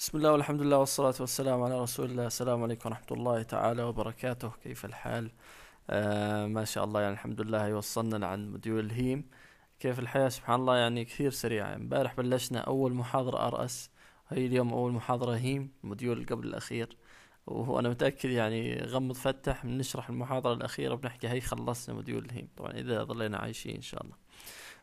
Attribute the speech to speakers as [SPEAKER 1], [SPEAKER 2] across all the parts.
[SPEAKER 1] بسم الله والحمد لله والصلاة والسلام على رسول الله السلام عليكم ورحمة الله تعالى وبركاته كيف الحال آه ما شاء الله يعني الحمد لله وصلنا عن مديول الهيم كيف الحياة سبحان الله يعني كثير سريعة يعني امبارح بلشنا أول محاضرة ار اس هي اليوم أول محاضرة هيم مديول قبل الأخير وأنا متأكد يعني غمض فتح بنشرح المحاضرة الأخيرة بنحكي هي خلصنا مديول الهيم طبعا إذا ظلينا عايشين إن شاء الله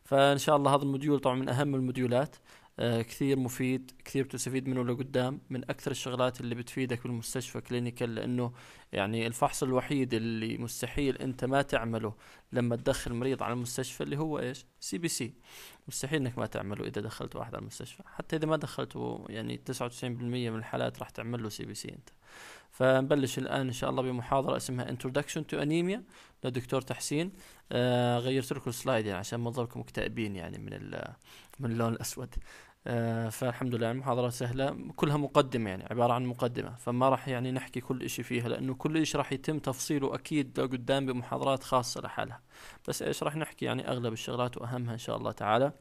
[SPEAKER 1] فإن شاء الله هذا المديول طبعا من أهم المديولات آه، كثير مفيد كثير بتستفيد منه لقدام من اكثر الشغلات اللي بتفيدك بالمستشفى كلينيكال لانه يعني الفحص الوحيد اللي مستحيل انت ما تعمله لما تدخل مريض على المستشفى اللي هو ايش سي بي سي مستحيل انك ما تعمله اذا دخلت واحد على المستشفى حتى اذا ما دخلته يعني 99% من الحالات راح تعمل له سي بي سي انت فنبلش الان ان شاء الله بمحاضره اسمها Introduction to Anemia للدكتور تحسين آه غيرت لكم السلايد يعني عشان ما تظلكم مكتئبين يعني من من اللون الاسود آه فالحمد لله يعني المحاضرة سهلة كلها مقدمة يعني عبارة عن مقدمة فما راح يعني نحكي كل إشي فيها لأنه كل إشي راح يتم تفصيله أكيد لقدام بمحاضرات خاصة لحالها بس إيش راح نحكي يعني أغلب الشغلات وأهمها إن شاء الله تعالى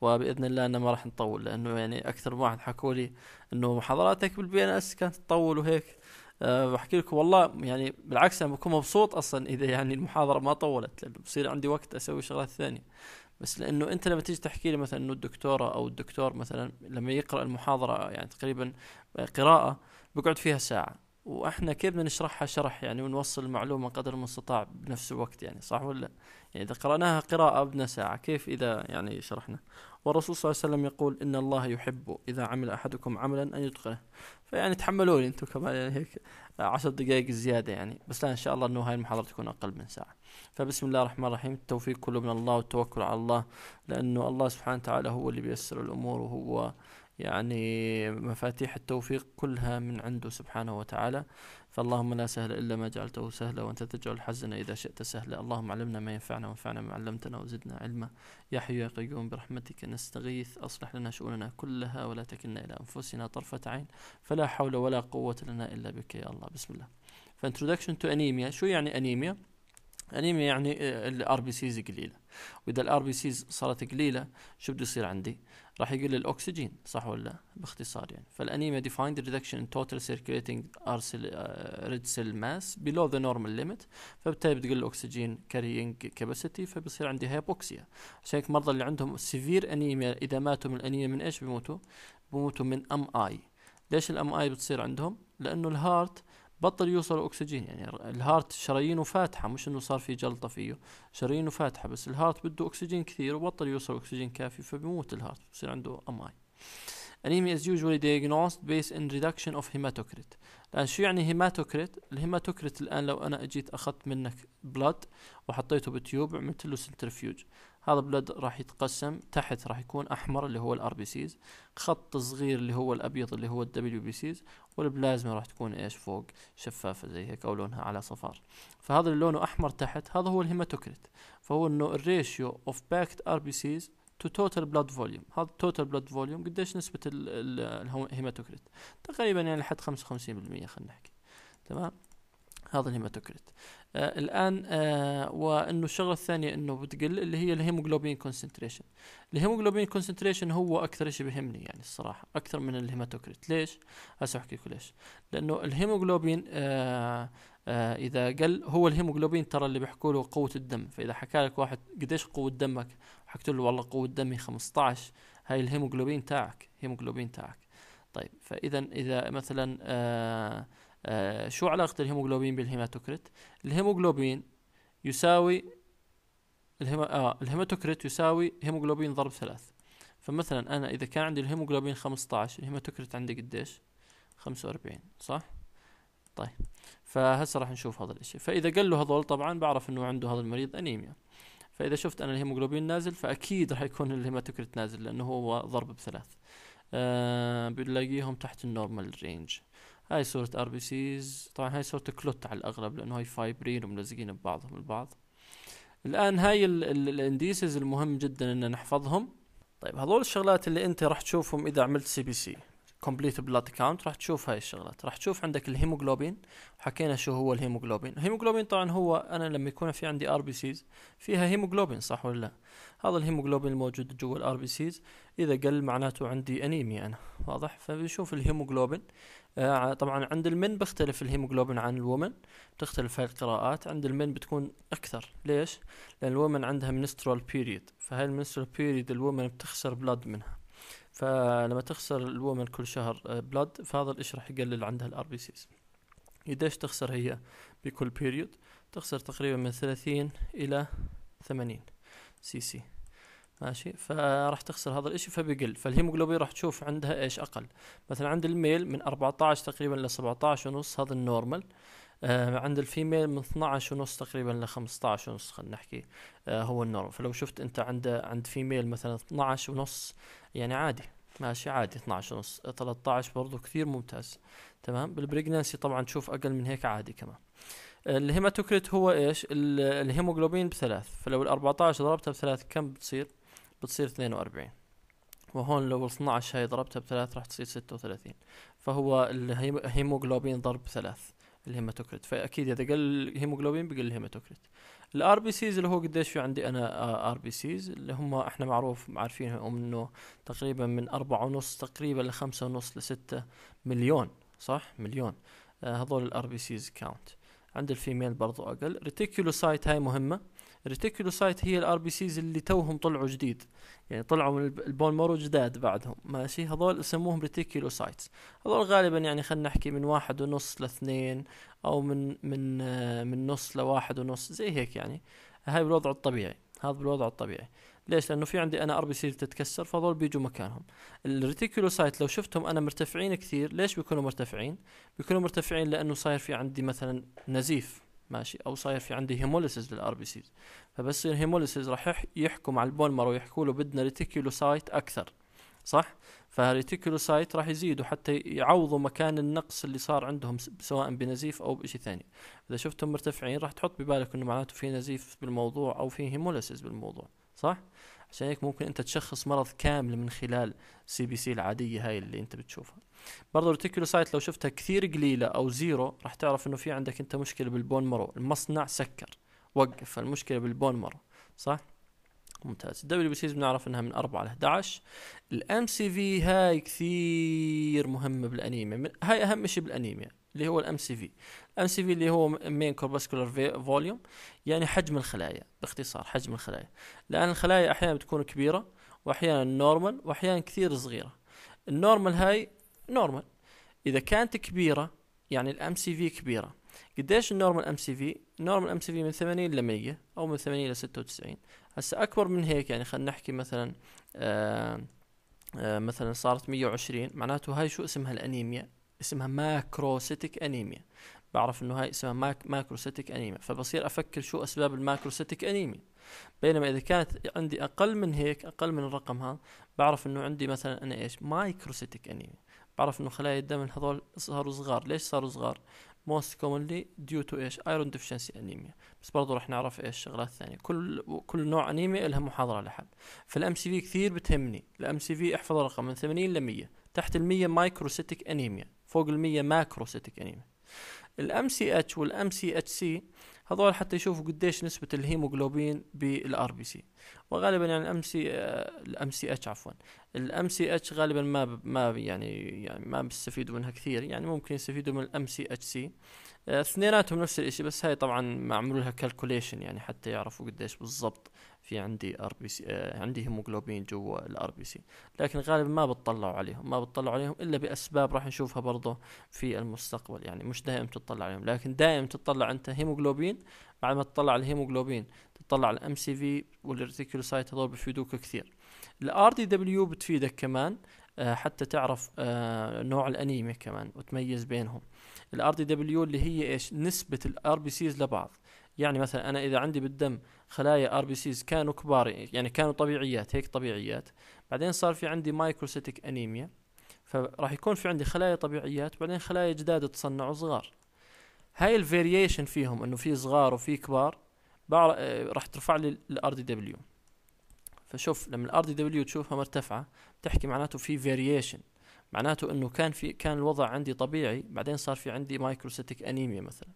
[SPEAKER 1] وباذن الله انه ما راح نطول لانه يعني اكثر من واحد حكوا لي انه محاضراتك بالبي ان اس كانت تطول وهيك أه، بحكي لكم والله يعني بالعكس انا بكون مبسوط اصلا اذا يعني المحاضره ما طولت لانه بصير عندي وقت اسوي شغلات ثانيه بس لانه انت لما تيجي تحكي لي مثلا انه الدكتوره او الدكتور مثلا لما يقرا المحاضره يعني تقريبا قراءه بقعد فيها ساعه واحنا كيف بدنا نشرحها شرح يعني ونوصل المعلومه قدر المستطاع بنفس الوقت يعني صح ولا يعني اذا قراناها قراءه بدنا ساعه كيف اذا يعني شرحنا والرسول صلى الله عليه وسلم يقول ان الله يحب اذا عمل احدكم عملا ان يتقنه فيعني تحملوا لي انتم كمان يعني هيك عشر دقائق زياده يعني بس لا ان شاء الله انه هاي المحاضره تكون اقل من ساعه فبسم الله الرحمن الرحيم التوفيق كله من الله والتوكل على الله لانه الله سبحانه وتعالى هو اللي بيسر الامور وهو يعني مفاتيح التوفيق كلها من عنده سبحانه وتعالى فاللهم لا سهل إلا ما جعلته سهلا وأنت تجعل الحزن إذا شئت سهلا اللهم علمنا ما ينفعنا وانفعنا ما علمتنا وزدنا علما يا حي يا قيوم برحمتك نستغيث أصلح لنا شؤوننا كلها ولا تكلنا إلى أنفسنا طرفة عين فلا حول ولا قوة لنا إلا بك يا الله بسم الله فانتروداكشن تو أنيميا شو يعني أنيميا؟ أنيميا يعني الار بي سيز قليلة وإذا الار بي سيز صارت قليلة شو بده يصير عندي؟ راح يقل الاكسجين صح ولا باختصار يعني فالانيميا ديفايند reduction توتال total سيل ريد سيل ماس below ذا نورمال ليميت فبالتالي بتقل الاكسجين كارينج كاباسيتي فبصير عندي هايبوكسيا عشان هيك المرضى اللي عندهم سيفير انيميا اذا ماتوا من الانيميا من ايش بيموتوا؟ بيموتوا من ام اي ليش الام اي بتصير عندهم؟ لانه الهارت بطل يوصل اكسجين يعني الهارت شرايينه فاتحه مش انه صار في جلطه فيه شرايينه فاتحه بس الهارت بده اكسجين كثير وبطل يوصل اكسجين كافي فبيموت الهارت بصير عنده ام اي انيميا از usually diagnosed based ان ريدكشن اوف هيماتوكريت الآن شو يعني هيماتوكريت الهيماتوكريت الآن لو أنا أجيت أخذت منك بلاد وحطيته بتيوب وعملت له سنترفيوج هذا بلد راح يتقسم تحت راح يكون احمر اللي هو الار بي سيز خط صغير اللي هو الابيض اللي هو الدبليو بي سيز والبلازما راح تكون ايش فوق شفافه زي هيك او لونها على صفار فهذا اللي لونه احمر تحت هذا هو الهيماتوكريت فهو انه الريشيو اوف باكت ار بي سيز تو توتال بلاد فوليوم هذا التوتال بلاد فوليوم قديش نسبه الهيماتوكريت تقريبا يعني لحد 55% خلينا نحكي تمام هذا الهيماتوكريت آه الان آه وانه الشغله الثانيه انه بتقل اللي هي الهيموجلوبين كونسنتريشن الهيموجلوبين كونسنتريشن هو اكثر شيء بهمني يعني الصراحه اكثر من الهيماتوكريت ليش هسه احكي لكم ليش لانه الهيموجلوبين آه آه اذا قل هو الهيموجلوبين ترى اللي بيحكوا له قوه الدم فاذا حكى لك واحد قديش قوه دمك حكيت له والله قوه دمي 15 هاي الهيموجلوبين تاعك هيموجلوبين تاعك طيب فاذا اذا مثلا آه آه شو علاقة الهيموجلوبين بالهيماتوكريت الهيموجلوبين يساوي الهيما... آه الهيماتوكريت يساوي هيموجلوبين ضرب ثلاث فمثلا أنا إذا كان عندي الهيموجلوبين 15 الهيماتوكريت عندي قديش 45 صح طيب فهسه راح نشوف هذا الاشي فاذا قال له هذول طبعا بعرف انه عنده هذا المريض انيميا فاذا شفت انا الهيموجلوبين نازل فاكيد راح يكون الهيماتوكريت نازل لانه هو ضرب بثلاث أه بنلاقيهم تحت النورمال رينج هاي صورة ار بي سيز طبعا هاي صورة كلوت على الاغلب لانه هاي فايبرين وملزقين ببعضهم البعض الان هاي الانديسز المهم جدا ان نحفظهم طيب هذول الشغلات اللي انت راح تشوفهم اذا عملت سي بي سي كومبليت بلاد كاونت راح تشوف هاي الشغلات راح تشوف عندك الهيموجلوبين حكينا شو هو الهيموجلوبين الهيموجلوبين طبعا هو انا لما يكون في عندي ار بي سيز فيها هيموجلوبين صح ولا لا هذا الهيموجلوبين الموجود جوا الار بي سيز اذا قل معناته عندي انيميا انا واضح فبنشوف الهيموجلوبين آه، طبعا عند المن بيختلف الهيموجلوبين عن الومن تختلف هاي القراءات عند المن بتكون اكثر ليش لان الومن عندها منسترال بيريد فهاي المنسترال بيريد الومن بتخسر بلاد منها فلما تخسر الومن كل شهر بلاد آه، فهذا الاشي راح يقلل عندها الار بي سيز قديش تخسر هي بكل بيريود تخسر تقريبا من 30 الى 80 سي سي ماشي فراح تخسر هذا الشيء فبيقل فالهيموجلوبين راح تشوف عندها ايش اقل مثلا عند الميل من 14 تقريبا ل 17 ونص هذا النورمال آه عند الفيميل من 12 ونص تقريبا ل 15 ونص خلينا نحكي آه هو النورمال فلو شفت انت عند عند فيميل مثلا 12 ونص يعني عادي ماشي عادي 12 ونص 13 برضه كثير ممتاز تمام بالبريجنسي طبعا تشوف اقل من هيك عادي كمان آه، الهيماتوكريت هو ايش الهيموجلوبين بثلاث فلو ال 14 ضربتها بثلاث كم بتصير بتصير 42 وهون لو 12 هاي ضربتها بثلاث راح تصير 36 فهو الهيموجلوبين ضرب ثلاث الهيماتوكريت فاكيد اذا قل الهيموجلوبين بقل الهيماتوكريت الار بي سيز اللي هو قديش في عندي انا ار بي سيز اللي هم احنا معروف عارفينهم انه تقريبا من أربعة ونص تقريبا لخمسة ونص لستة مليون صح مليون آه، هذول الار بي سيز كاونت عند الفيميل برضو اقل ريتيكولوسايت هاي مهمه الريتيكولوسايت هي الار بي سيز اللي توهم طلعوا جديد يعني طلعوا من البون مارو جداد بعدهم ماشي هذول يسموهم ريتيكولوسايتس هذول غالبا يعني خلينا نحكي من واحد ونص لاثنين او من من آه، من نص لواحد ونص زي هيك يعني هاي بالوضع الطبيعي هذا بالوضع الطبيعي ليش؟ لانه في عندي انا ار بي سي تتكسر فهذول بيجوا مكانهم. الريتيكولوسايت لو شفتهم انا مرتفعين كثير، ليش بيكونوا مرتفعين؟ بيكونوا مرتفعين لانه صاير في عندي مثلا نزيف ماشي او صاير في عندي هيموليسيز للار بي سيز فبس يصير هيموليسيز راح يحكم على البولمر ويحكوا له بدنا ريتيكولوسايت اكثر صح فالريتيكولوسايت راح يزيدوا حتى يعوضوا مكان النقص اللي صار عندهم سواء بنزيف او بشيء ثاني اذا شفتهم مرتفعين راح تحط ببالك انه معناته في نزيف بالموضوع او في هيموليسيز بالموضوع صح عشان هيك ممكن انت تشخص مرض كامل من خلال سي بي سي العاديه هاي اللي انت بتشوفها برضه الريتيكولوسايت لو شفتها كثير قليله او زيرو راح تعرف انه في عندك انت مشكله بالبون مرو المصنع سكر وقف المشكله بالبون مرو صح ممتاز الدبليو بي سيز بنعرف انها من 4 ل 11 الام سي في هاي كثير مهمه بالانيميا هاي اهم شيء بالانيميا اللي هو الام سي في الام سي في اللي هو مين كورباسكولار فوليوم يعني حجم الخلايا باختصار حجم الخلايا لان الخلايا احيانا بتكون كبيره واحيانا نورمال واحيانا كثير صغيره النورمال هاي نورمال اذا كانت كبيره يعني الام سي في كبيره قديش النورمال ام سي في النورمال ام سي في من 80 ل 100 او من 80 ل 96 هسه اكبر من هيك يعني خلينا نحكي مثلا آه آه مثلا صارت 120 معناته هاي شو اسمها الانيميا اسمها ماكروسيتيك انيميا بعرف انه هاي اسمها ماك ماكروسيتيك انيميا فبصير افكر شو اسباب الماكروسيتيك انيميا بينما اذا كانت عندي اقل من هيك اقل من الرقم هذا بعرف انه عندي مثلا انا ايش مايكروسيتيك انيميا بعرف انه خلايا الدم هذول صاروا صغار ليش صاروا صغار most commonly due to ايش ايرون deficiency انيميا بس برضو راح نعرف ايش شغلات ثانية كل كل نوع انيميا لها محاضرة لحد فالام سي في كثير بتهمني الام سي في احفظ الرقم من 80 ل 100 تحت ال 100 مايكروسيتك انيميا فوق ال 100 ماكروسيتك انيميا الام سي اتش والام سي اتش سي هذول حتى يشوفوا قديش نسبة الهيموجلوبين بالار بي سي وغالبا يعني الام سي الام سي اتش عفوا الام سي اتش غالبا ما ما يعني يعني ما بيستفيدوا منها كثير يعني ممكن يستفيدوا من الام سي اتش سي اثنيناتهم نفس الشيء بس هاي طبعا ما عملوا لها كالكوليشن يعني حتى يعرفوا قديش بالضبط في عندي ار بي سي آه، عندي هيموجلوبين جوا الار بي سي لكن غالبا ما بتطلعوا عليهم ما بتطلعوا عليهم الا باسباب راح نشوفها برضه في المستقبل يعني مش دائم تطلع عليهم لكن دائم تطلع انت هيموجلوبين بعد ما تطلع على الهيموجلوبين تطلع على الام سي في والريتيكولوسايت هذول بيفيدوك كثير الار دي دبليو بتفيدك كمان آه، حتى تعرف آه، نوع الانيميا كمان وتميز بينهم الار دي دبليو اللي هي ايش نسبه الار بي سيز لبعض يعني مثلا انا اذا عندي بالدم خلايا ار بي سيز كانوا كبار يعني كانوا طبيعيات هيك طبيعيات بعدين صار في عندي مايكروسيتك انيميا فراح يكون في عندي خلايا طبيعيات وبعدين خلايا جداد تصنعوا صغار هاي الفاريشن فيهم انه في صغار وفي كبار آه، راح ترفع لي الار دي دبليو فشوف لما الار دي دبليو تشوفها مرتفعه بتحكي معناته في فاريشن معناته انه كان في كان الوضع عندي طبيعي بعدين صار في عندي مايكروسيتك انيميا مثلا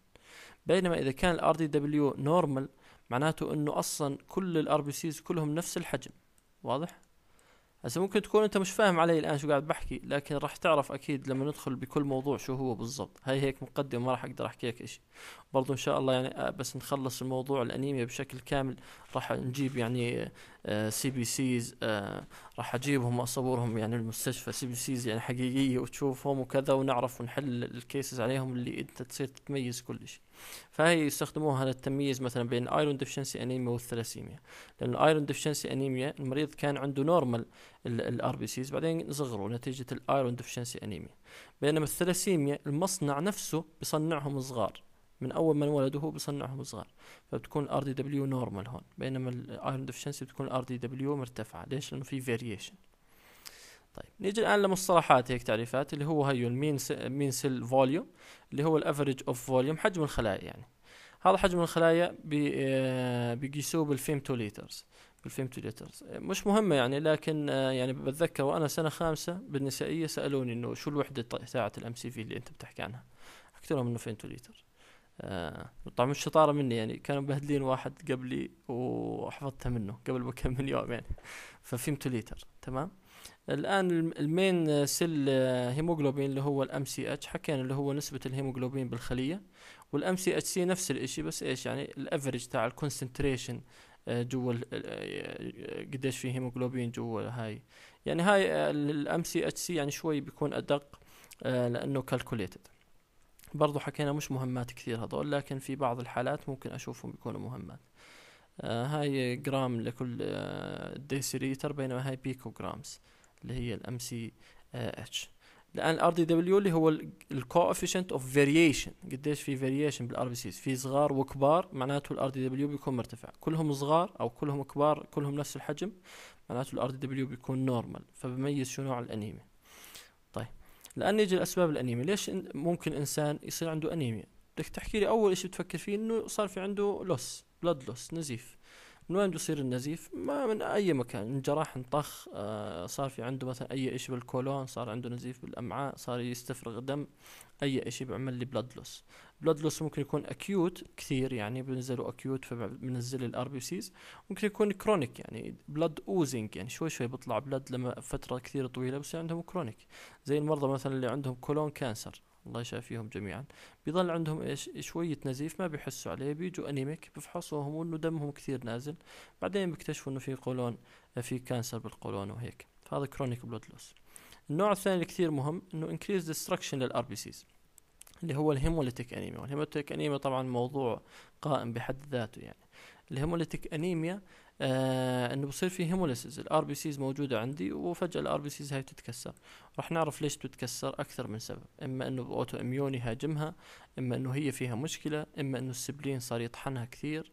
[SPEAKER 1] بينما اذا كان الار دي دبليو نورمال معناته انه اصلا كل الار بي سيز كلهم نفس الحجم واضح هسه ممكن تكون انت مش فاهم علي الان شو قاعد بحكي لكن راح تعرف اكيد لما ندخل بكل موضوع شو هو بالضبط هاي هيك مقدمه ما راح اقدر احكي لك شيء برضو ان شاء الله يعني آه، بس نخلص الموضوع الانيميا بشكل كامل راح نجيب يعني آه، سي بي سيز آه، راح اجيبهم واصورهم يعني المستشفى سي بي سيز يعني حقيقيه وتشوفهم وكذا ونعرف ونحل الكيسز عليهم اللي انت تصير تتميز كل شيء فهي يستخدموها للتمييز مثلا بين الايرون ديفشنسي انيميا والثلاسيميا لان الايرون ديفشنسي انيميا المريض كان عنده نورمال الار بي سيز بعدين صغروا نتيجه الايرون ديفشنسي انيميا بينما الثلاسيميا المصنع نفسه بصنعهم صغار من اول ما انولدوا هو بصنعهم صغار فبتكون الار دي دبليو نورمال هون بينما الايرون ديفشنسي بتكون الار دي دبليو مرتفعه ليش لانه في فاريشن نيجي الان لمصطلحات هيك تعريفات اللي هو هيو المين مين سيل فوليوم اللي هو الافريج اوف فوليوم حجم الخلايا يعني هذا حجم الخلايا آه، بيقيسوه بالفيمتو ليترز مش مهمة يعني لكن آه، يعني بتذكر وانا سنة خامسة بالنسائية سألوني انه شو الوحدة ساعة الام سي في اللي انت بتحكي عنها حكيت لهم انه فيمتو آه طبعا مش شطاره مني يعني كانوا مبهدلين واحد قبلي وحفظتها منه قبل بكم من يوم يعني ففيمتو ليتر تمام الان المين سيل هيموجلوبين اللي هو الام سي اتش حكينا اللي هو نسبه الهيموجلوبين بالخليه والام سي اتش سي نفس الاشي بس ايش يعني الافرج تاع الكونسنتريشن آه، جوا آه، آه، قديش في هيموجلوبين جوا هاي يعني هاي الام سي اتش سي يعني شوي بيكون ادق لانه كالكوليتد برضو حكينا مش مهمات كثير هذول لكن في بعض الحالات ممكن اشوفهم بيكونوا مهمات هاي جرام لكل ديسيليتر بينما هاي بيكو جرامز اللي هي الام سي اتش آه، الان الار دي دبليو اللي هو الكوفيشنت اوف فاريشن قديش في فاريشن بالار بي سيز في صغار وكبار معناته الار دي دبليو بيكون مرتفع كلهم صغار او كلهم كبار كلهم نفس الحجم معناته الار دي دبليو بيكون نورمال فبميز شو نوع الانيميا طيب الان نيجي لاسباب الانيميا ليش ممكن انسان يصير عنده انيميا بدك تحكي لي اول شيء بتفكر فيه انه صار في عنده لوس بلاد لوس نزيف من وين يصير النزيف؟ ما من اي مكان انجرح انطخ آه، صار في عنده مثلا اي اشي بالكولون صار عنده نزيف بالامعاء صار يستفرغ دم اي اشي بيعمل لي بلاد لوس بلاد لوس ممكن يكون اكيوت كثير يعني بنزلوا اكيوت فبنزل الار بي سيز ممكن يكون كرونيك يعني بلاد اوزنج يعني شوي شوي بيطلع بلاد لما فتره كثير طويله بس عندهم كرونيك زي المرضى مثلا اللي عندهم كولون كانسر الله يشافيهم جميعا بيظل عندهم ايش شويه نزيف ما بيحسوا عليه بيجوا انيميك بفحصوهم وانه دمهم كثير نازل بعدين بيكتشفوا انه في قولون في كانسر بالقولون وهيك فهذا كرونيك بلود لوس النوع الثاني اللي كثير مهم انه انكريز ديستركشن للار بي سيز اللي هو الهيموليتيك انيميا والهيموليتيك انيميا طبعا موضوع قائم بحد ذاته يعني الهيموليتيك انيميا آه انه بصير في هيموليسيز الار بي سيز موجوده عندي وفجاه الار بي سيز هاي بتتكسر راح نعرف ليش بتتكسر اكثر من سبب اما انه اوتو اميون يهاجمها اما انه هي فيها مشكله اما انه السبلين صار يطحنها كثير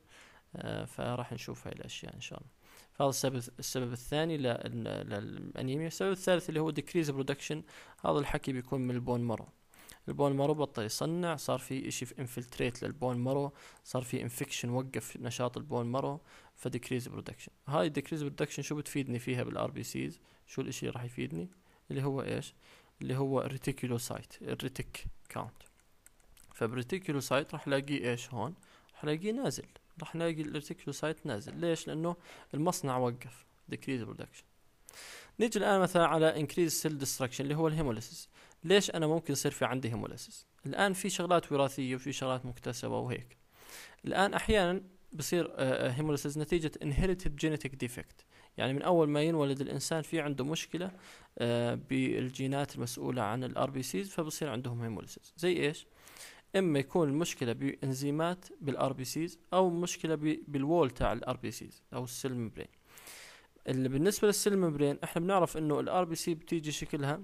[SPEAKER 1] آه فراح نشوف هاي الاشياء ان شاء الله فهذا السبب السبب الثاني للانيميا السبب الثالث اللي هو ديكريز برودكشن هذا الحكي بيكون من البون مرو البون مرو بطل يصنع صار في اشي في انفلتريت للبون مرو صار في انفكشن وقف نشاط البون مرو فديكريز برودكشن هاي الديكريز برودكشن شو بتفيدني فيها بالار بي سيز شو الاشي اللي راح يفيدني اللي هو ايش اللي هو الريتيكولوسايت الريتيك كاونت فبريتيكولوسايت راح الاقيه ايش هون راح الاقيه نازل راح نلاقي الريتيكولوسايت نازل ليش لانه المصنع وقف ديكريز برودكشن نيجي الان مثلا على انكريز سيل ديستركشن اللي هو الهيموليسيس ليش انا ممكن يصير في عندي هيموليسيس الان في شغلات وراثيه وفي شغلات مكتسبه وهيك الان احيانا بصير هيموليسيس آه، آه، نتيجة inherited genetic defect يعني من أول ما ينولد الإنسان في عنده مشكلة آه، بالجينات المسؤولة عن الـ RBCs فبصير عندهم هيموليسيس زي إيش؟ إما يكون المشكلة بإنزيمات بالـ RBCs أو مشكلة بالوول تاع الـ RBCs أو السيل ميمبرين اللي بالنسبة للسيل ميمبرين إحنا بنعرف إنه الـ RBC بتيجي شكلها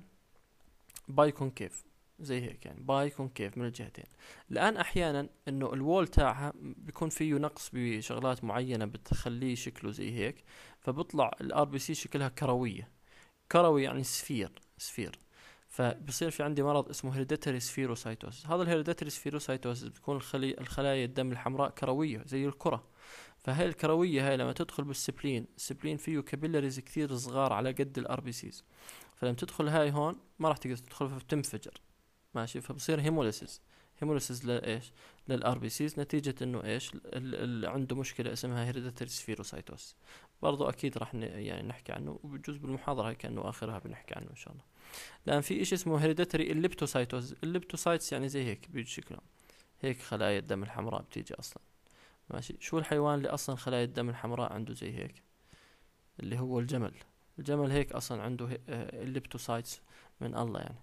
[SPEAKER 1] بايكونكيف زي هيك يعني باي يكون كيف من الجهتين الان احيانا انه الوول تاعها بيكون فيه نقص بشغلات معينه بتخليه شكله زي هيك فبطلع الار بي سي شكلها كرويه كروي يعني سفير سفير فبصير في عندي مرض اسمه هيريديتري سفيروسايتوسس هذا الهيريديتري سفيروسايتوسس بتكون الخلي الخلايا الدم الحمراء كرويه زي الكره فهي الكرويه هاي لما تدخل بالسبلين السبلين فيه كابيلاريز كثير صغار على قد الار بي سيز فلما تدخل هاي هون ما راح تقدر تدخل فبتنفجر ماشي فبصير هيموليسيس هيموليسيس لايش للار بي سيز نتيجه انه ايش اللي عنده مشكله اسمها هيريديتري سفيروسايتوس برضو اكيد راح يعني نحكي عنه وبجوز بالمحاضره هي كانه اخرها بنحكي عنه ان شاء الله لان في شيء اسمه هيريديتري الليبتوسايتوز الليبتوسايتس يعني زي هيك بيجي شكلهم هيك خلايا الدم الحمراء بتيجي اصلا ماشي شو الحيوان اللي اصلا خلايا الدم الحمراء عنده زي هيك اللي هو الجمل الجمل هيك اصلا عنده الليبتوسايتس آه، من الله يعني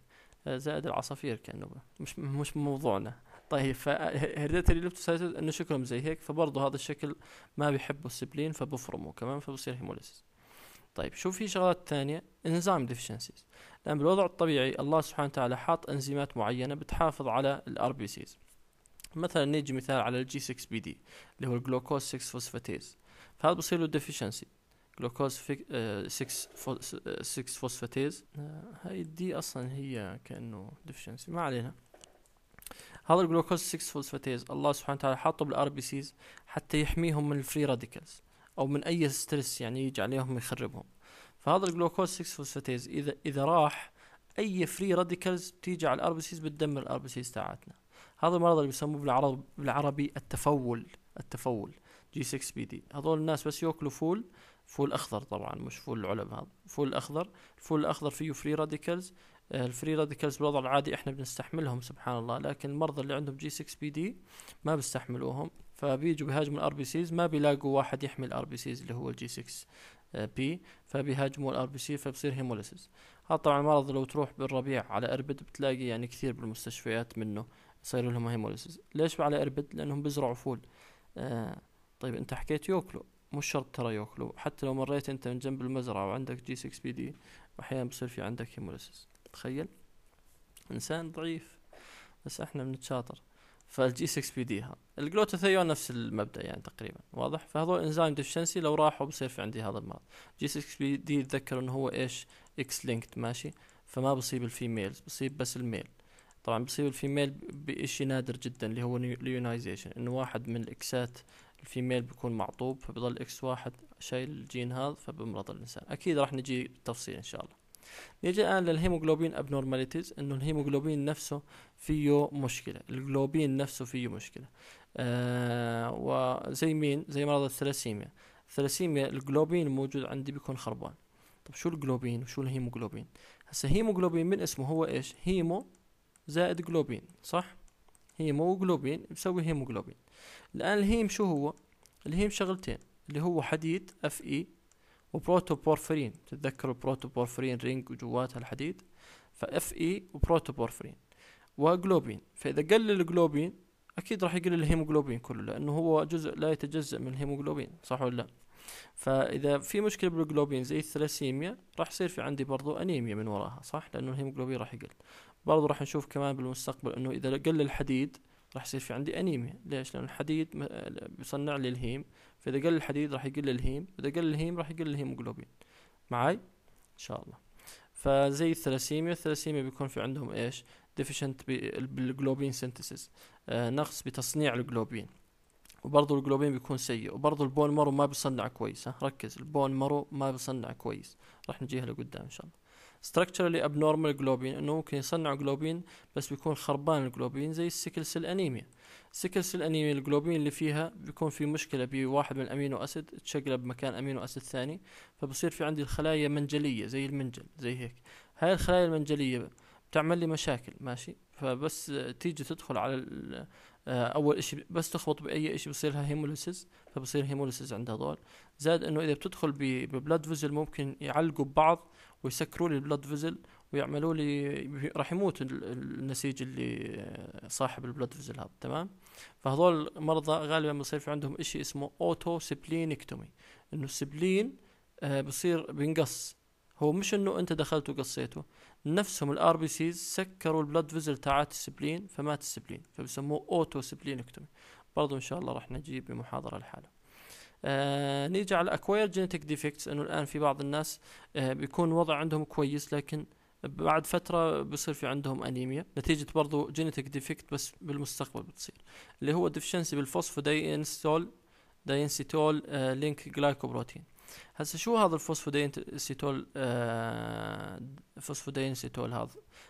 [SPEAKER 1] زائد العصافير كانه مش مش موضوعنا طيب فهيريديتري ليبتوسايتس انه شكلهم زي هيك فبرضه هذا الشكل ما بيحبوا السبلين فبفرموا كمان فبصير هيموليسيس طيب شو في شغلات ثانيه انزيم ديفشنسيز لان بالوضع الطبيعي الله سبحانه وتعالى حاط انزيمات معينه بتحافظ على الار بي سيز مثلا نيجي مثال على الجي 6 بي دي اللي هو الجلوكوز 6 فوسفاتيز فهذا بصير له ديفشنسي جلوكوز 6 فوسفاتيز هاي الدي اصلا هي كانه ديفشنسي ما علينا هذا الجلوكوز 6 فوسفاتيز الله سبحانه وتعالى حاطه بالار بي سيز حتى يحميهم من الفري راديكلز او من اي ستريس يعني يجي عليهم يخربهم فهذا الجلوكوز 6 فوسفاتيز اذا اذا راح اي فري راديكلز بتيجي على الار بي سيز بتدمر الار بي سيز تاعتنا هذا المرض اللي بيسموه بالعرب بالعربي التفول التفول جي 6 بي دي هذول الناس بس ياكلوا فول فول اخضر طبعا مش فول العلب هذا فول اخضر الفول الاخضر فيه فري راديكلز الفري راديكلز بالوضع العادي احنا بنستحملهم سبحان الله لكن المرضى اللي عندهم جي 6 بي دي ما بيستحملوهم فبيجوا بيهاجموا الار بي سيز ما بيلاقوا واحد يحمي الار بي سيز اللي هو الجي 6 بي فبيهاجموا الار بي سي فبصير هيموليسيس هذا طبعا المرض لو تروح بالربيع على اربد بتلاقي يعني كثير بالمستشفيات منه يصير لهم هيموليسيس ليش على اربد لانهم بيزرعوا فول آه طيب انت حكيت يوكلوا مش شرط ترى ياكلوا حتى لو مريت انت من جنب المزرعه وعندك جي 6 بي دي احيانا بصير في عندك هيموليسيس تخيل انسان ضعيف بس احنا بنتشاطر فالجي 6 بي دي ها الجلوتاثيون نفس المبدا يعني تقريبا واضح فهذول انزيم ديفشنسي لو راحوا بصير في عندي هذا المرض جي 6 بي دي تذكر انه هو ايش اكس لينكد ماشي فما بصيب الفيميلز بصيب بس الميل طبعا بصيب الفيميل بشيء نادر جدا اللي هو ليونايزيشن انه واحد من الاكسات الفيميل بيكون معطوب فبضل اكس واحد شايل الجين هذا فبمرض الانسان اكيد راح نجي بالتفصيل ان شاء الله نيجي الان للهيموجلوبين ابنورماليتيز انه الهيموجلوبين نفسه فيه مشكله الجلوبين نفسه فيه مشكله آه وزي مين زي مرض الثلاسيميا الثلاسيميا الجلوبين الموجود عندي بيكون خربان طب شو الجلوبين وشو الهيموجلوبين هسه هيموغلوبين من اسمه هو ايش هيمو زائد جلوبين صح هيمو وجلوبين بسوي هيموجلوبين الآن الهيم شو هو؟ الهيم شغلتين اللي هو حديد اف اي وبروتوبورفرين تتذكروا بورفرين رينج وجواتها الحديد فاف اي وبروتوبورفرين وجلوبين فاذا قل الجلوبين اكيد راح يقل الهيموجلوبين كله لانه هو جزء لا يتجزا من الهيموجلوبين صح ولا لا فاذا في مشكله بالجلوبين زي الثلاسيميا راح يصير في عندي برضو انيميا من وراها صح لانه الهيموجلوبين راح يقل برضو راح نشوف كمان بالمستقبل انه اذا قل الحديد راح يصير في عندي انيميا ليش لان الحديد بيصنع لي الهيم فاذا قل الحديد راح يقل الهيم واذا قل الهيم راح يقل الهيموجلوبين معاي ان شاء الله فزي الثلاسيميا الثلاسيميا بيكون في عندهم ايش ديفيشنت بالجلوبين سينثيسيس آه نقص بتصنيع الجلوبين وبرضه الجلوبين بيكون سيء وبرضه البون مارو ما بيصنع كويس ها ركز البون مارو ما بيصنع كويس راح نجيها لقدام ان شاء الله structurally abnormal جلوبين انه ممكن يصنع جلوبين بس بيكون خربان الجلوبين زي السكل سيل انيميا السكل سيل انيميا الجلوبين اللي فيها بيكون في مشكله بواحد من الامينو اسيد تشقلب مكان امينو اسيد ثاني فبصير في عندي الخلايا منجليه زي المنجل زي هيك هاي الخلايا المنجليه بتعمل لي مشاكل ماشي فبس تيجي تدخل على آه، اول شيء بس تخبط باي شيء بصير لها هيموليسيس فبصير هيموليسيس عند هذول زائد انه اذا بتدخل ببلاد فيزل ممكن يعلقوا ببعض ويسكروا لي البلاد فيزل ويعملوا لي راح يموت النسيج اللي آه، صاحب البلاد فيزل هذا تمام فهذول المرضى غالبا بصير في عندهم شيء اسمه اوتو سبلينكتومي انه السبلين آه، بصير بينقص هو مش انه انت دخلته وقصيته نفسهم الار بي سيز سكروا البلد فيزل تاعات السبلين فمات السبلين فبسموه اوتو سبلينكتومي برضو ان شاء الله راح نجيب بمحاضره لحاله آه نيجي على اكواير جينيتك ديفكتس انه الان في بعض الناس آه بيكون وضع عندهم كويس لكن بعد فتره بصير في عندهم انيميا نتيجه برضو جينيتك ديفكت بس بالمستقبل بتصير اللي هو ديفشنسي داينستول داينسيتول آه لينك جلايكوبروتين هسه شو هذا الفوسفودين سيتول آه فوسفودين سيتول هذا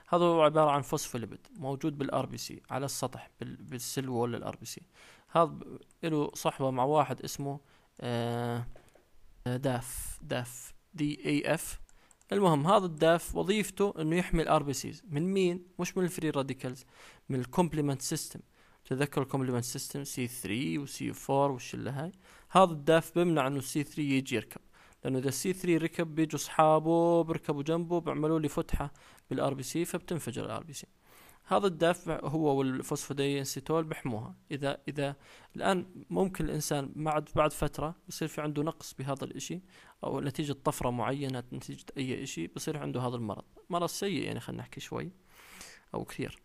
[SPEAKER 1] هذا هو عبارة عن فوسفوليبيد موجود بالار بي سي على السطح بالسيل وول الار بي سي هذا له صحبة مع واحد اسمه آه داف داف دي اي اف المهم هذا الداف وظيفته انه يحمي الار بي سيز من مين مش من الفري راديكلز من الكومبلمنت سيستم تذكر الكومبلمنت سيستم سي 3 وسي 4 والشله هاي هذا الداف بيمنع انه السي 3 يجي يركب لانه اذا السي 3 ركب بيجوا اصحابه بيركبوا جنبه بيعملوا لي فتحه بالار بي سي فبتنفجر الار بي سي هذا الداف هو والفوسفودينسيتول بحموها اذا اذا الان ممكن الانسان بعد بعد فتره بصير في عنده نقص بهذا الاشي او نتيجه طفره معينه نتيجه اي اشي بصير عنده هذا المرض مرض سيء يعني خلينا نحكي شوي او كثير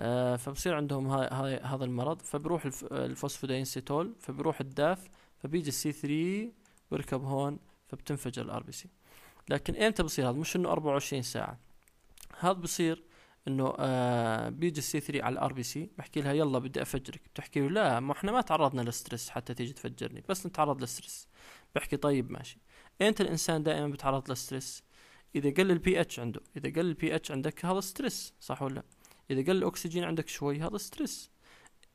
[SPEAKER 1] آه فبصير عندهم هاي هاي هذا المرض فبروح الفوسفودينسيتول فبروح الداف فبيجي السي 3 بيركب هون فبتنفجر الار بي سي لكن امتى بصير هذا مش انه 24 ساعه هذا بصير انه آه بيجي السي 3 على الار بي سي بحكي لها يلا بدي افجرك بتحكي له لا ما احنا ما تعرضنا للستريس حتى تيجي تفجرني بس نتعرض للستريس بحكي طيب ماشي ايمتى الانسان دائما بيتعرض للستريس اذا قل البي اتش عنده اذا قل البي اتش عندك هذا ستريس صح ولا اذا قل الاكسجين عندك شوي هذا ستريس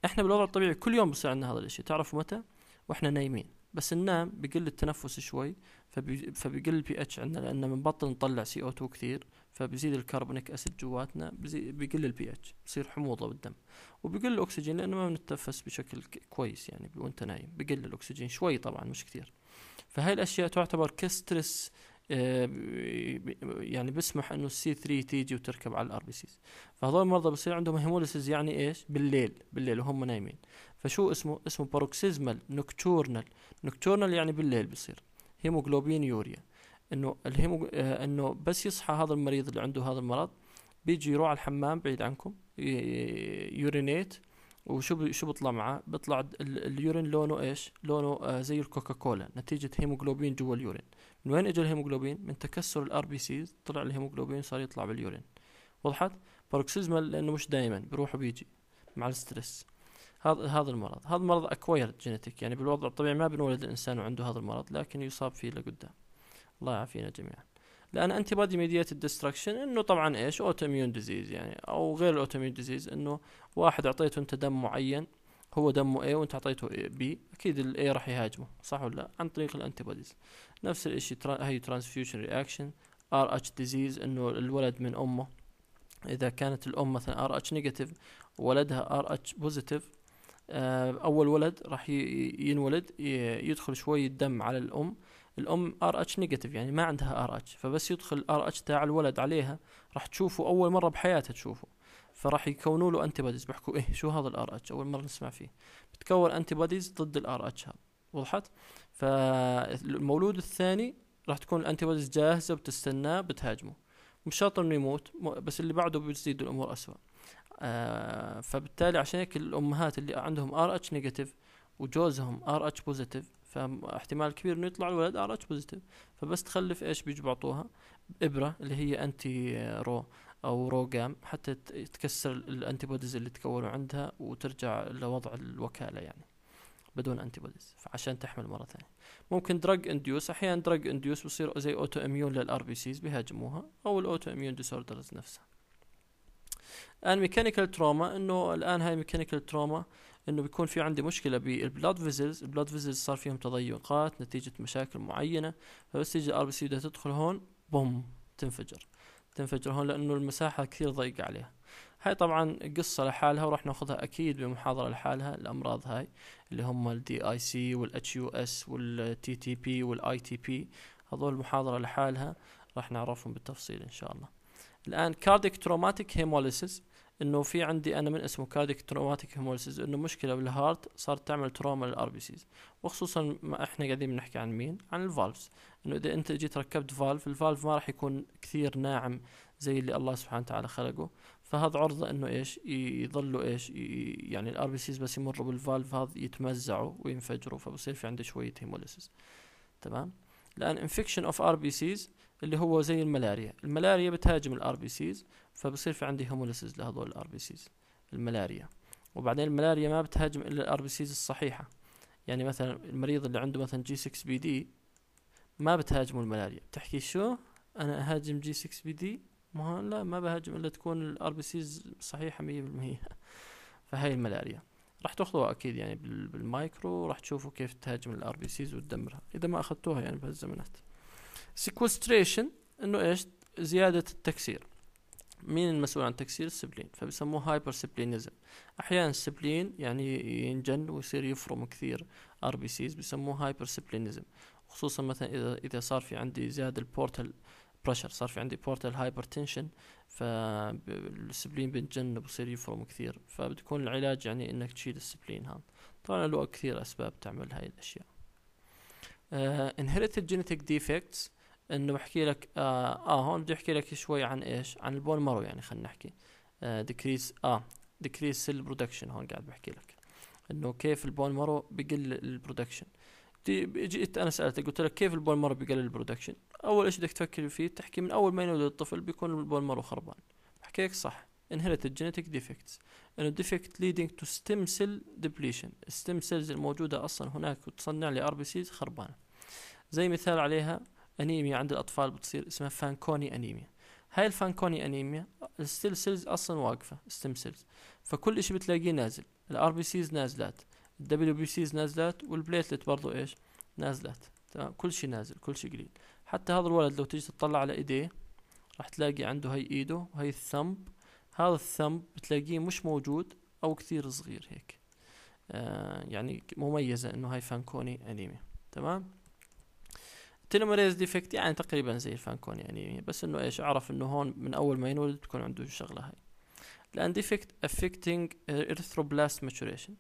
[SPEAKER 1] احنا بالوضع الطبيعي كل يوم بصير عندنا هذا الشيء تعرف متى واحنا نايمين بس ننام بقل التنفس شوي فبيقل البي اتش عندنا لان بنبطل نطلع سي او 2 كثير فبزيد الكربونيك اسيد جواتنا بيقل البي اتش بصير حموضه بالدم وبقل الاكسجين لانه ما بنتنفس بشكل كويس يعني وانت نايم بقل الاكسجين شوي طبعا مش كثير فهاي الاشياء تعتبر كسترس آه، يعني بسمح انه السي 3 تيجي وتركب على الار بي سيز فهذول المرضى بصير عندهم هيموليسيز يعني ايش بالليل بالليل وهم نايمين فشو اسمه اسمه باروكسيزمال نكتورنال نكتورنال يعني بالليل بصير هيموغلوبين يوريا انه الهيمو آه، انه بس يصحى هذا المريض اللي عنده هذا المرض بيجي يروح على الحمام بعيد عنكم يورينيت وشو شو بيطلع معاه بيطلع اليورين لونه ايش لونه آه زي الكوكاكولا نتيجه هيموغلوبين جوا اليورين من وين اجى الهيموغلوبين من تكسر الار بي سيز طلع الهيموغلوبين صار يطلع باليورين وضحت باروكسيزمال لانه مش دائما بيروح وبيجي مع الستريس هذا هذا المرض هذا المرض اكوايرد جينيتيك يعني بالوضع الطبيعي ما بنولد الانسان وعنده هذا المرض لكن يصاب فيه لقدام الله يعافينا جميعا لان انتي بادي ميديات الدستركشن انه طبعا ايش اوتوميون ديزيز يعني او غير الاوتوميون ديزيز انه واحد اعطيته انت دم معين هو دمه A وانت اعطيته B اكيد ال A راح يهاجمه صح ولا لا عن طريق الانتي بوديز نفس الشيء هي ترانسفيوشن رياكشن ار اتش ديزيز انه الولد من امه اذا كانت الام مثلا ار اتش نيجاتيف ولدها ار اتش بوزيتيف آه، اول ولد راح ينولد يدخل شويه دم على الام الام ار اتش نيجاتيف يعني ما عندها ار اتش فبس يدخل ار اتش تاع الولد عليها راح تشوفه اول مره بحياتها تشوفه فراح يكونوا له انتي بوديز بحكوا ايه شو هذا الار اتش اول مره نسمع فيه بتكون انتي بوديز ضد الار اتش هذا وضحت فالمولود الثاني راح تكون الانتي بوديز جاهزه بتستناه بتهاجمه مش شرط انه يموت بس اللي بعده بتزيد الامور اسوء آه، فبالتالي عشان هيك الامهات اللي عندهم ار اتش نيجاتيف وجوزهم ار اتش بوزيتيف فاحتمال كبير انه يطلع الولد ار اتش بوزيتيف فبس تخلف ايش بيجوا بعطوها ابره اللي هي انتي رو او روجام حتى تكسر الانتي بوديز اللي تكونوا عندها وترجع لوضع الوكاله يعني بدون انتي بوديز فعشان تحمل مره ثانيه ممكن دراج انديوس احيانا دراج انديوس بصير زي اوتو اميون للار بي سيز بيهاجموها او الاوتو اميون ديسوردرز نفسها ميكانيكال تروما انه الان هاي ميكانيكال تروما انه بيكون في عندي مشكله بالبلاد فيزلز البلاد فيزلز صار فيهم تضيقات نتيجه مشاكل معينه فبس تيجي الار بي سي بدها تدخل هون بوم تنفجر تنفجر هون لانه المساحه كثير ضيقه عليها هاي طبعا قصة لحالها وراح ناخذها أكيد بمحاضرة لحالها الأمراض هاي اللي هم الدي آي سي والاتش يو اس والتي تي بي والاي تي بي هذول محاضرة لحالها راح نعرفهم بالتفصيل إن شاء الله الان كارديك تروماتيك هيموليسيس انه في عندي انا من اسمه كارديك تروماتيك هيموليسيس انه مشكله بالهارت صارت تعمل تروما للار بي سيز وخصوصا ما احنا قاعدين بنحكي عن مين عن الفالفز انه اذا انت جيت ركبت فالف الفالف ما راح يكون كثير ناعم زي اللي الله سبحانه وتعالى خلقه فهذا عرضه انه ايش يضلوا ايش يعني الار بي سيز بس يمروا بالفالف هذا يتمزعوا وينفجروا فبصير في عنده شويه هيموليسيس تمام الان انفكشن اوف ار بي سيز اللي هو زي الملاريا الملاريا بتهاجم الار بي سيز فبصير في عندي هيموليسيز لهذول الار بي سيز الملاريا وبعدين الملاريا ما بتهاجم الا الار بي سيز الصحيحه يعني مثلا المريض اللي عنده مثلا جي 6 بي دي ما بتهاجمه الملاريا بتحكي شو انا اهاجم جي 6 بي دي ما لا ما بهاجم الا تكون الار بي سيز صحيحه 100% فهي الملاريا راح تاخذوها اكيد يعني بالمايكرو راح تشوفوا كيف تهاجم الار بي سيز وتدمرها اذا ما اخذتوها يعني بهالزمنات سيكوستريشن انه ايش زيادة التكسير مين المسؤول عن تكسير السبلين فبيسموه هايبر سبلينيزم احيانا السبلين يعني ينجن ويصير يفرم كثير ار بي سيز بيسموه هايبر سبلينيزم خصوصا مثلا اذا اذا صار في عندي زياده البورتال بريشر صار في عندي بورتال هايبر تنشن فالسبلين بينجن وبصير يفرم كثير فبتكون العلاج يعني انك تشيل السبلين هذا طبعا له كثير اسباب تعمل هاي الاشياء uh, inherited genetic defects انه بحكي لك اه, آه هون بدي احكي لك شوي عن ايش عن البون مارو يعني خلينا نحكي ديكريس اه ديكريس سيل برودكشن هون قاعد بحكي لك انه كيف البون مارو بقل البرودكشن جيت انا سالتك قلت لك كيف البون مارو بقل البرودكشن اول شيء بدك تفكر فيه تحكي من اول ما ينولد الطفل بيكون البون مارو خربان بحكي لك صح inherited genetic defects انه defect leading to stem cell depletion الستم سيلز الموجوده اصلا هناك وتصنع لي ار بي سيز خربانه زي مثال عليها انيميا عند الاطفال بتصير اسمها فانكوني انيميا هاي الفانكوني انيميا الستيل سيلز اصلا واقفه ستيم سيلز فكل اشي بتلاقيه نازل الار بي سيز نازلات الدبليو بي سيز نازلات والبليتلت برضو ايش نازلات تمام كل شيء نازل كل شيء قليل حتى هذا الولد لو تيجي تطلع على ايديه راح تلاقي عنده هاي ايده وهي الثمب هذا الثمب بتلاقيه مش موجود او كثير صغير هيك آه يعني مميزة انه هاي فانكوني انيميا تمام التلمريز ديفكت يعني تقريبا زي الفانكون يعني بس انه ايش اعرف انه هون من اول ما ينولد بتكون عنده الشغله هاي الان ديفكت افكتنج اريثروبلاست ماتوريشن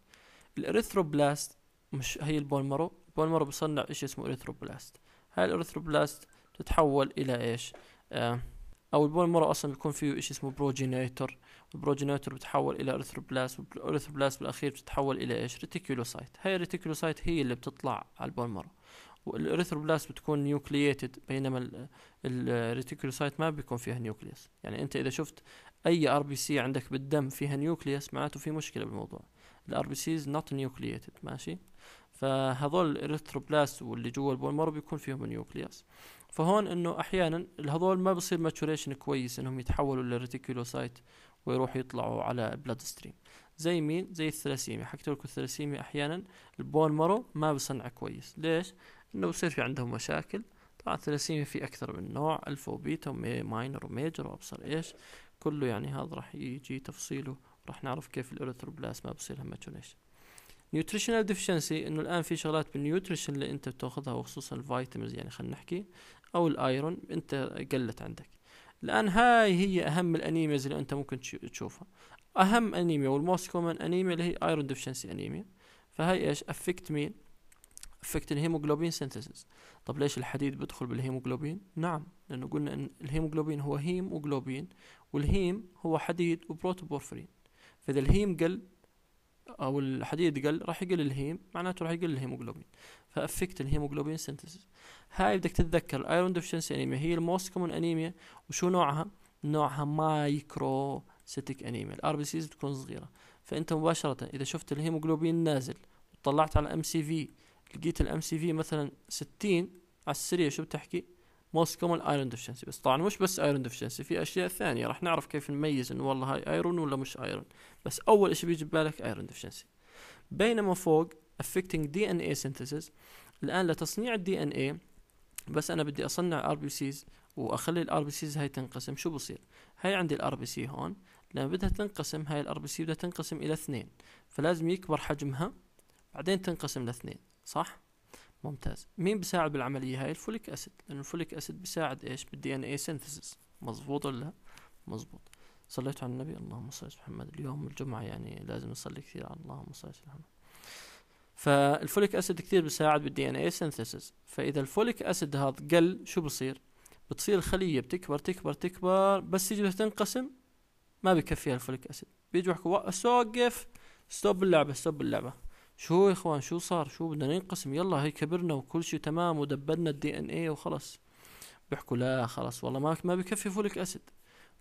[SPEAKER 1] الاريثروبلاست مش هي البون مارو البون مارو بصنع شيء اسمه اريثروبلاست هاي الاريثروبلاست تتحول الى ايش آه او البون مارو اصلا بيكون فيه شيء اسمه بروجينيتور البروجينيتور بتحول الى اريثروبلاست والاريثروبلاست بالاخير بتتحول الى ايش ريتيكولوسايت هاي الريتيكولوسايت هي اللي بتطلع على البون مارو والاريثروبلاست بتكون نيوكلييتد بينما الريتيكولوسايت ما بيكون فيها نيوكليس يعني انت اذا شفت اي ار بي سي عندك بالدم فيها نيوكليس معناته في مشكله بالموضوع الار بي سيز نوت نيوكلييتد ماشي فهذول الاريثروبلاست واللي جوا البون مارو بيكون فيهم نيوكليس فهون انه احيانا هذول ما بصير ماتوريشن كويس انهم يتحولوا للريتيكولوسايت ويروحوا يطلعوا على بلاد ستريم زي مين زي الثلاسيميا حكيت لكم الثلاسيميا احيانا البون مارو ما بصنع كويس ليش انه بصير في عندهم مشاكل طبعا الثلاسيميا في اكثر من نوع الفا وبيتا وماينر وميجر وابصر ايش كله يعني هذا راح يجي تفصيله راح نعرف كيف الاريثروبلازما بصير لها ماتوريشن نيوتريشنال ديفشنسي انه الان في شغلات بالنيوتريشن اللي انت بتاخذها وخصوصا الفيتامينز يعني خلينا نحكي او الايرون انت قلت عندك الان هاي هي اهم الانيميز اللي انت ممكن تشوفها اهم انيميا والموست كومن انيميا اللي هي ايرون ديفشنسي انيميا فهي ايش افكت مين افكت الهيموجلوبين سينثيسيس طب ليش الحديد بيدخل بالهيموجلوبين نعم لانه قلنا ان الهيموجلوبين هو هيم وجلوبين والهيم هو حديد وبروتوبورفرين فاذا الهيم قل او الحديد قل راح يقل الهيم معناته راح يقل الهيموجلوبين فافكت الهيموجلوبين سينثيسيس هاي بدك تتذكر الايرون ديفشنسي انيميا هي الموست كومون انيميا وشو نوعها نوعها مايكرو سيتيك انيميا الار بي سيز بتكون صغيره فانت مباشره اذا شفت الهيموجلوبين نازل وطلعت على ام سي في لقيت الام سي في مثلا 60 على السريع شو بتحكي موست كومن ايرون ديفشنسي بس طبعا مش بس ايرون ديفشنسي في اشياء ثانيه راح نعرف كيف نميز انه والله هاي ايرون ولا مش ايرون بس اول شيء بيجي ببالك ايرون ديفشنسي بينما فوق افكتنج دي ان اي synthesis الان لتصنيع الدي ان اي بس انا بدي اصنع ار بي سيز واخلي الار بي سيز هاي تنقسم شو بصير هاي عندي الار بي سي هون لما بدها تنقسم هاي الار بي سي بدها تنقسم الى اثنين فلازم يكبر حجمها بعدين تنقسم لاثنين صح ممتاز مين بيساعد بالعمليه هاي الفوليك اسيد لان الفوليك اسيد بيساعد ايش بالدي ان اي سينثيسيس مزبوط ولا مزبوط صليت على النبي اللهم صل على محمد اليوم الجمعه يعني لازم نصلي كثير على اللهم صل على محمد فالفوليك اسيد كثير بيساعد بالدي ان اي سينثيسيس فاذا الفوليك اسيد هذا قل شو بصير بتصير الخليه بتكبر تكبر تكبر بس تيجي تنقسم ما بكفيها الفوليك اسيد بيجوا يحكوا سوقف ستوب اللعبه ستوب اللعبه شو يا اخوان شو صار شو بدنا ننقسم يلا هي كبرنا وكل شيء تمام ودبلنا الدي ان اي وخلص بيحكوا لا خلص والله ما ما بكفي فوليك اسيد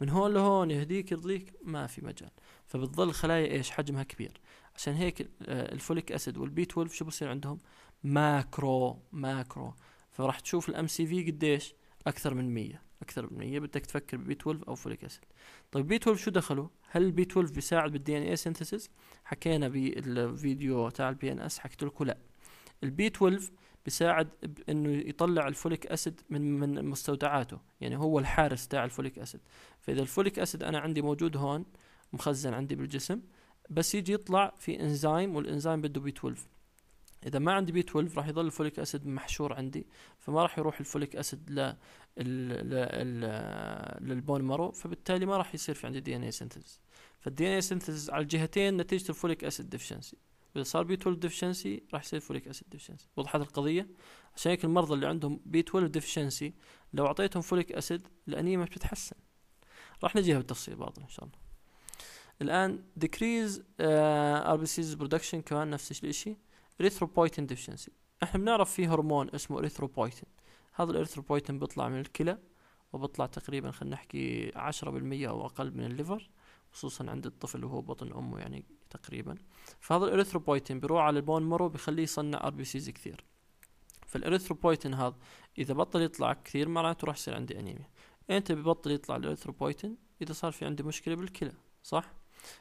[SPEAKER 1] من هون لهون يهديك يرضيك ما في مجال فبتظل الخلايا ايش حجمها كبير عشان هيك آه، الفوليك اسيد والبي 12 شو بصير عندهم ماكرو ماكرو فراح تشوف الام سي في قديش اكثر من 100 اكثر من 100 بدك تفكر ببي 12 او فوليك اسيد طيب بي 12 شو دخله هل البي 12 بيساعد بالدي ان اي سينثيسيس حكينا بالفيديو تاع البي ان اس حكيت لكم لا البي 12 بيساعد انه يطلع الفوليك اسيد من من مستودعاته يعني هو الحارس تاع الفوليك اسيد فاذا الفوليك اسيد انا عندي موجود هون مخزن عندي بالجسم بس يجي يطلع في انزيم والانزيم بده بي 12 اذا ما عندي بي 12 راح يضل الفوليك اسيد محشور عندي فما راح يروح الفوليك اسيد ل للبون مارو فبالتالي ما راح يصير في عندي دي ان اي سنتز فالدي ان اي سنتز على الجهتين نتيجه الفوليك اسيد ديفشنسي واذا صار بي 12 ديفشنسي راح يصير فوليك اسيد ديفشنسي وضحت القضيه عشان هيك المرضى اللي عندهم بي 12 ديفشنسي لو اعطيتهم فوليك اسيد الانيميا بتتحسن راح نجيها بالتفصيل بعض ان شاء الله الان ديكريز ار بي سيز برودكشن كمان نفس الشيء اريثروبويتين ديفشنسي احنا بنعرف في هرمون اسمه اريثروبويتين هذا الاريثروبويتين بيطلع من الكلى وبطلع تقريبا خلينا نحكي عشرة بالمية او اقل من الليفر خصوصا عند الطفل وهو بطن امه يعني تقريبا فهذا الاريثروبويتين بيروح على البون مرو بخليه يصنع ار بي سيز كثير فالاريثروبويتين هذا اذا بطل يطلع كثير معناته راح يصير عندي انيميا امتى ببطل يطلع الاريثروبويتين اذا صار في عندي مشكله بالكلى صح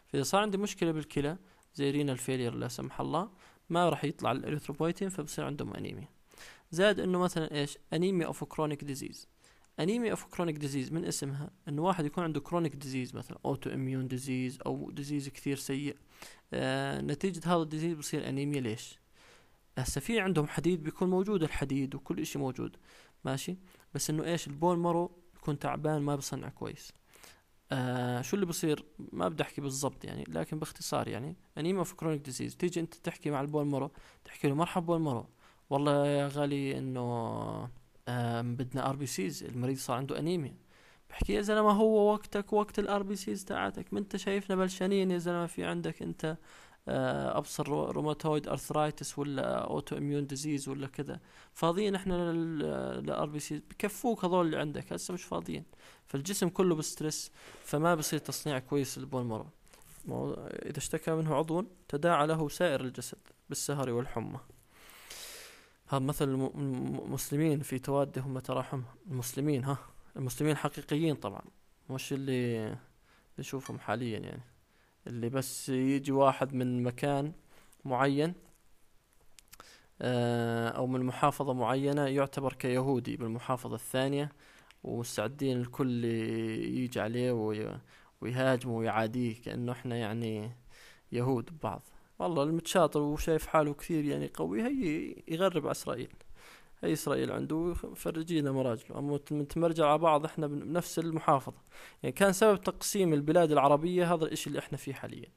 [SPEAKER 1] فاذا صار عندي مشكله بالكلى زي رينال فيلير لا سمح الله ما راح يطلع الاريثروبويتين فبصير عندهم انيميا زائد انه مثلا ايش انيميا اوف كرونيك ديزيز انيميا اوف كرونيك ديزيز من اسمها انه واحد يكون عنده كرونيك ديزيز مثلا اوتو اميون ديزيز او ديزيز كثير سيء آه نتيجة هذا الديزيز بصير انيميا ليش هسه في عندهم حديد بيكون موجود الحديد وكل اشي موجود ماشي بس انه ايش البون مرو يكون تعبان ما بصنع كويس آه شو اللي بصير ما بدي احكي بالضبط يعني لكن باختصار يعني انيميا اوف كرونيك ديزيز تيجي انت تحكي مع البول مرو تحكي له مرحبا بول مرو والله يا غالي انه آه بدنا ار بي سيز المريض صار عنده انيميا بحكي يا زلمه هو وقتك وقت الار بي سيز تاعتك ما انت شايفنا بلشانين يا زلمه في عندك انت آه، ابصر روماتويد ارثرايتس ولا اوتو اميون ديزيز ولا كذا فاضيين احنا للار بي سي بكفوك هذول اللي عندك هسه مش فاضيين فالجسم كله بستريس فما بصير تصنيع كويس للبون مرة اذا اشتكى منه عضو تداعى له سائر الجسد بالسهر والحمى هذا مثل المسلمين في توادهم وتراحم المسلمين ها المسلمين حقيقيين طبعا مش اللي نشوفهم حاليا يعني اللي بس يجي واحد من مكان معين آه، أو من محافظة معينة يعتبر كيهودي بالمحافظة الثانية ومستعدين الكل يجي عليه ويهاجمه ويعاديه كأنه احنا يعني يهود ببعض والله المتشاطر وشايف حاله كثير يعني قوي هي يغرب على إسرائيل اي اسرائيل عنده فرجينا مراجل مراجله اما على بعض احنا بنفس المحافظه يعني كان سبب تقسيم البلاد العربيه هذا الاشي اللي احنا فيه حاليا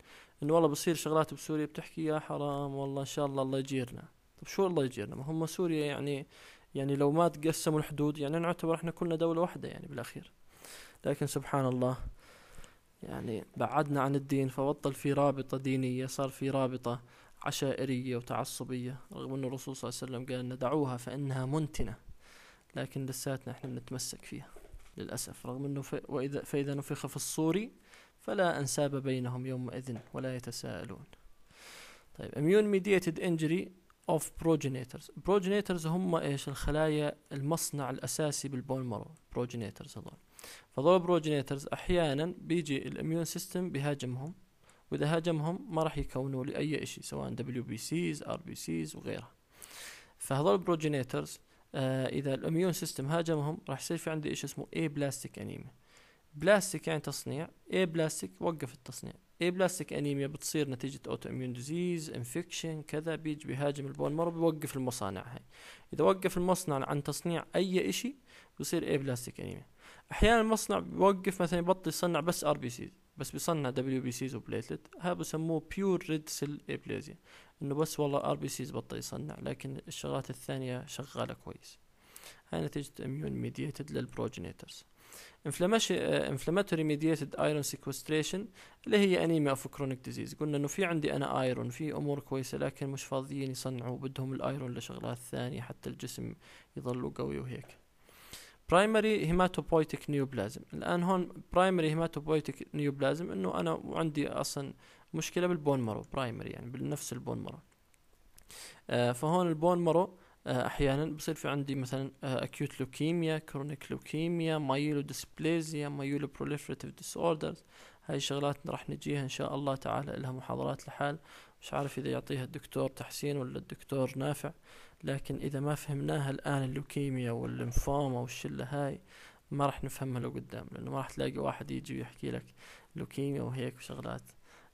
[SPEAKER 1] انه والله بصير شغلات بسوريا بتحكي يا حرام والله ان شاء الله الله يجيرنا طب شو الله يجيرنا ما هم سوريا يعني يعني لو ما تقسموا الحدود يعني نعتبر احنا كلنا دوله واحده يعني بالاخير لكن سبحان الله يعني بعدنا عن الدين فبطل في رابطه دينيه صار في رابطه عشائرية وتعصبية رغم أن الرسول صلى الله عليه وسلم قال لنا دعوها فإنها منتنة لكن لساتنا احنا بنتمسك فيها للأسف رغم أنه وإذا فإذا نفخ في الصور فلا أنساب بينهم يومئذ ولا يتساءلون طيب immune mediated injury of progenitors progenitors هم ايش الخلايا المصنع الأساسي بالبول مرو progenitors هذول فضل progenitors أحيانا بيجي الاميون سيستم بيهاجمهم واذا هاجمهم ما راح يكونوا لي اي شيء سواء دبليو بي سيز ار بي سيز وغيرها فهذول البروجينيترز آه اذا الاميون سيستم هاجمهم راح يصير في عندي إشي اسمه اي بلاستيك انيميا بلاستيك يعني تصنيع اي بلاستيك وقف التصنيع اي بلاستيك انيميا بتصير نتيجة اوتو اميون ديزيز انفكشن كذا بيجي بيهاجم البون مرو بيوقف المصانع هاي اذا وقف المصنع عن تصنيع اي اشي بيصير اي بلاستيك انيميا احيانا المصنع بيوقف مثلا يبطل يصنع بس ار بي سيز بس بيصنع دبليو بي سيز وبليتلت ها بسموه بيور ريد سيل ابليزيا انه بس والله ار بي سيز بطل يصنع لكن الشغلات الثانيه شغاله كويس هاي نتيجه اميون ميديتد للبروجينيترز انفلاماتوري ميديتد ايرون سيكوستريشن اللي هي انيميا اوف كرونيك ديزيز قلنا انه في عندي انا ايرون في امور كويسه لكن مش فاضيين يصنعوا بدهم الايرون لشغلات ثانيه حتى الجسم يضلوا قوي وهيك برايمري هيماتوبويتك نيوبلازم الان هون برايمري هيماتوبويتك نيوبلازم انه انا عندي اصلا مشكله بالبون مرو برايمري يعني بنفس البون مرو آه فهون البون مرو آه احيانا بصير في عندي مثلا آه اكيوت لوكيميا كرونيك لوكيميا مايلو ديسبليزيا مايلو بروليفريتيف ديسوردرز هاي الشغلات راح نجيها ان شاء الله تعالى لها محاضرات لحال مش عارف إذا يعطيها الدكتور تحسين ولا الدكتور نافع لكن إذا ما فهمناها الآن اللوكيميا واللمفوما والشلة هاي ما راح نفهمها لو قدام لأنه ما راح تلاقي واحد يجي ويحكي لك لوكيميا وهيك وشغلات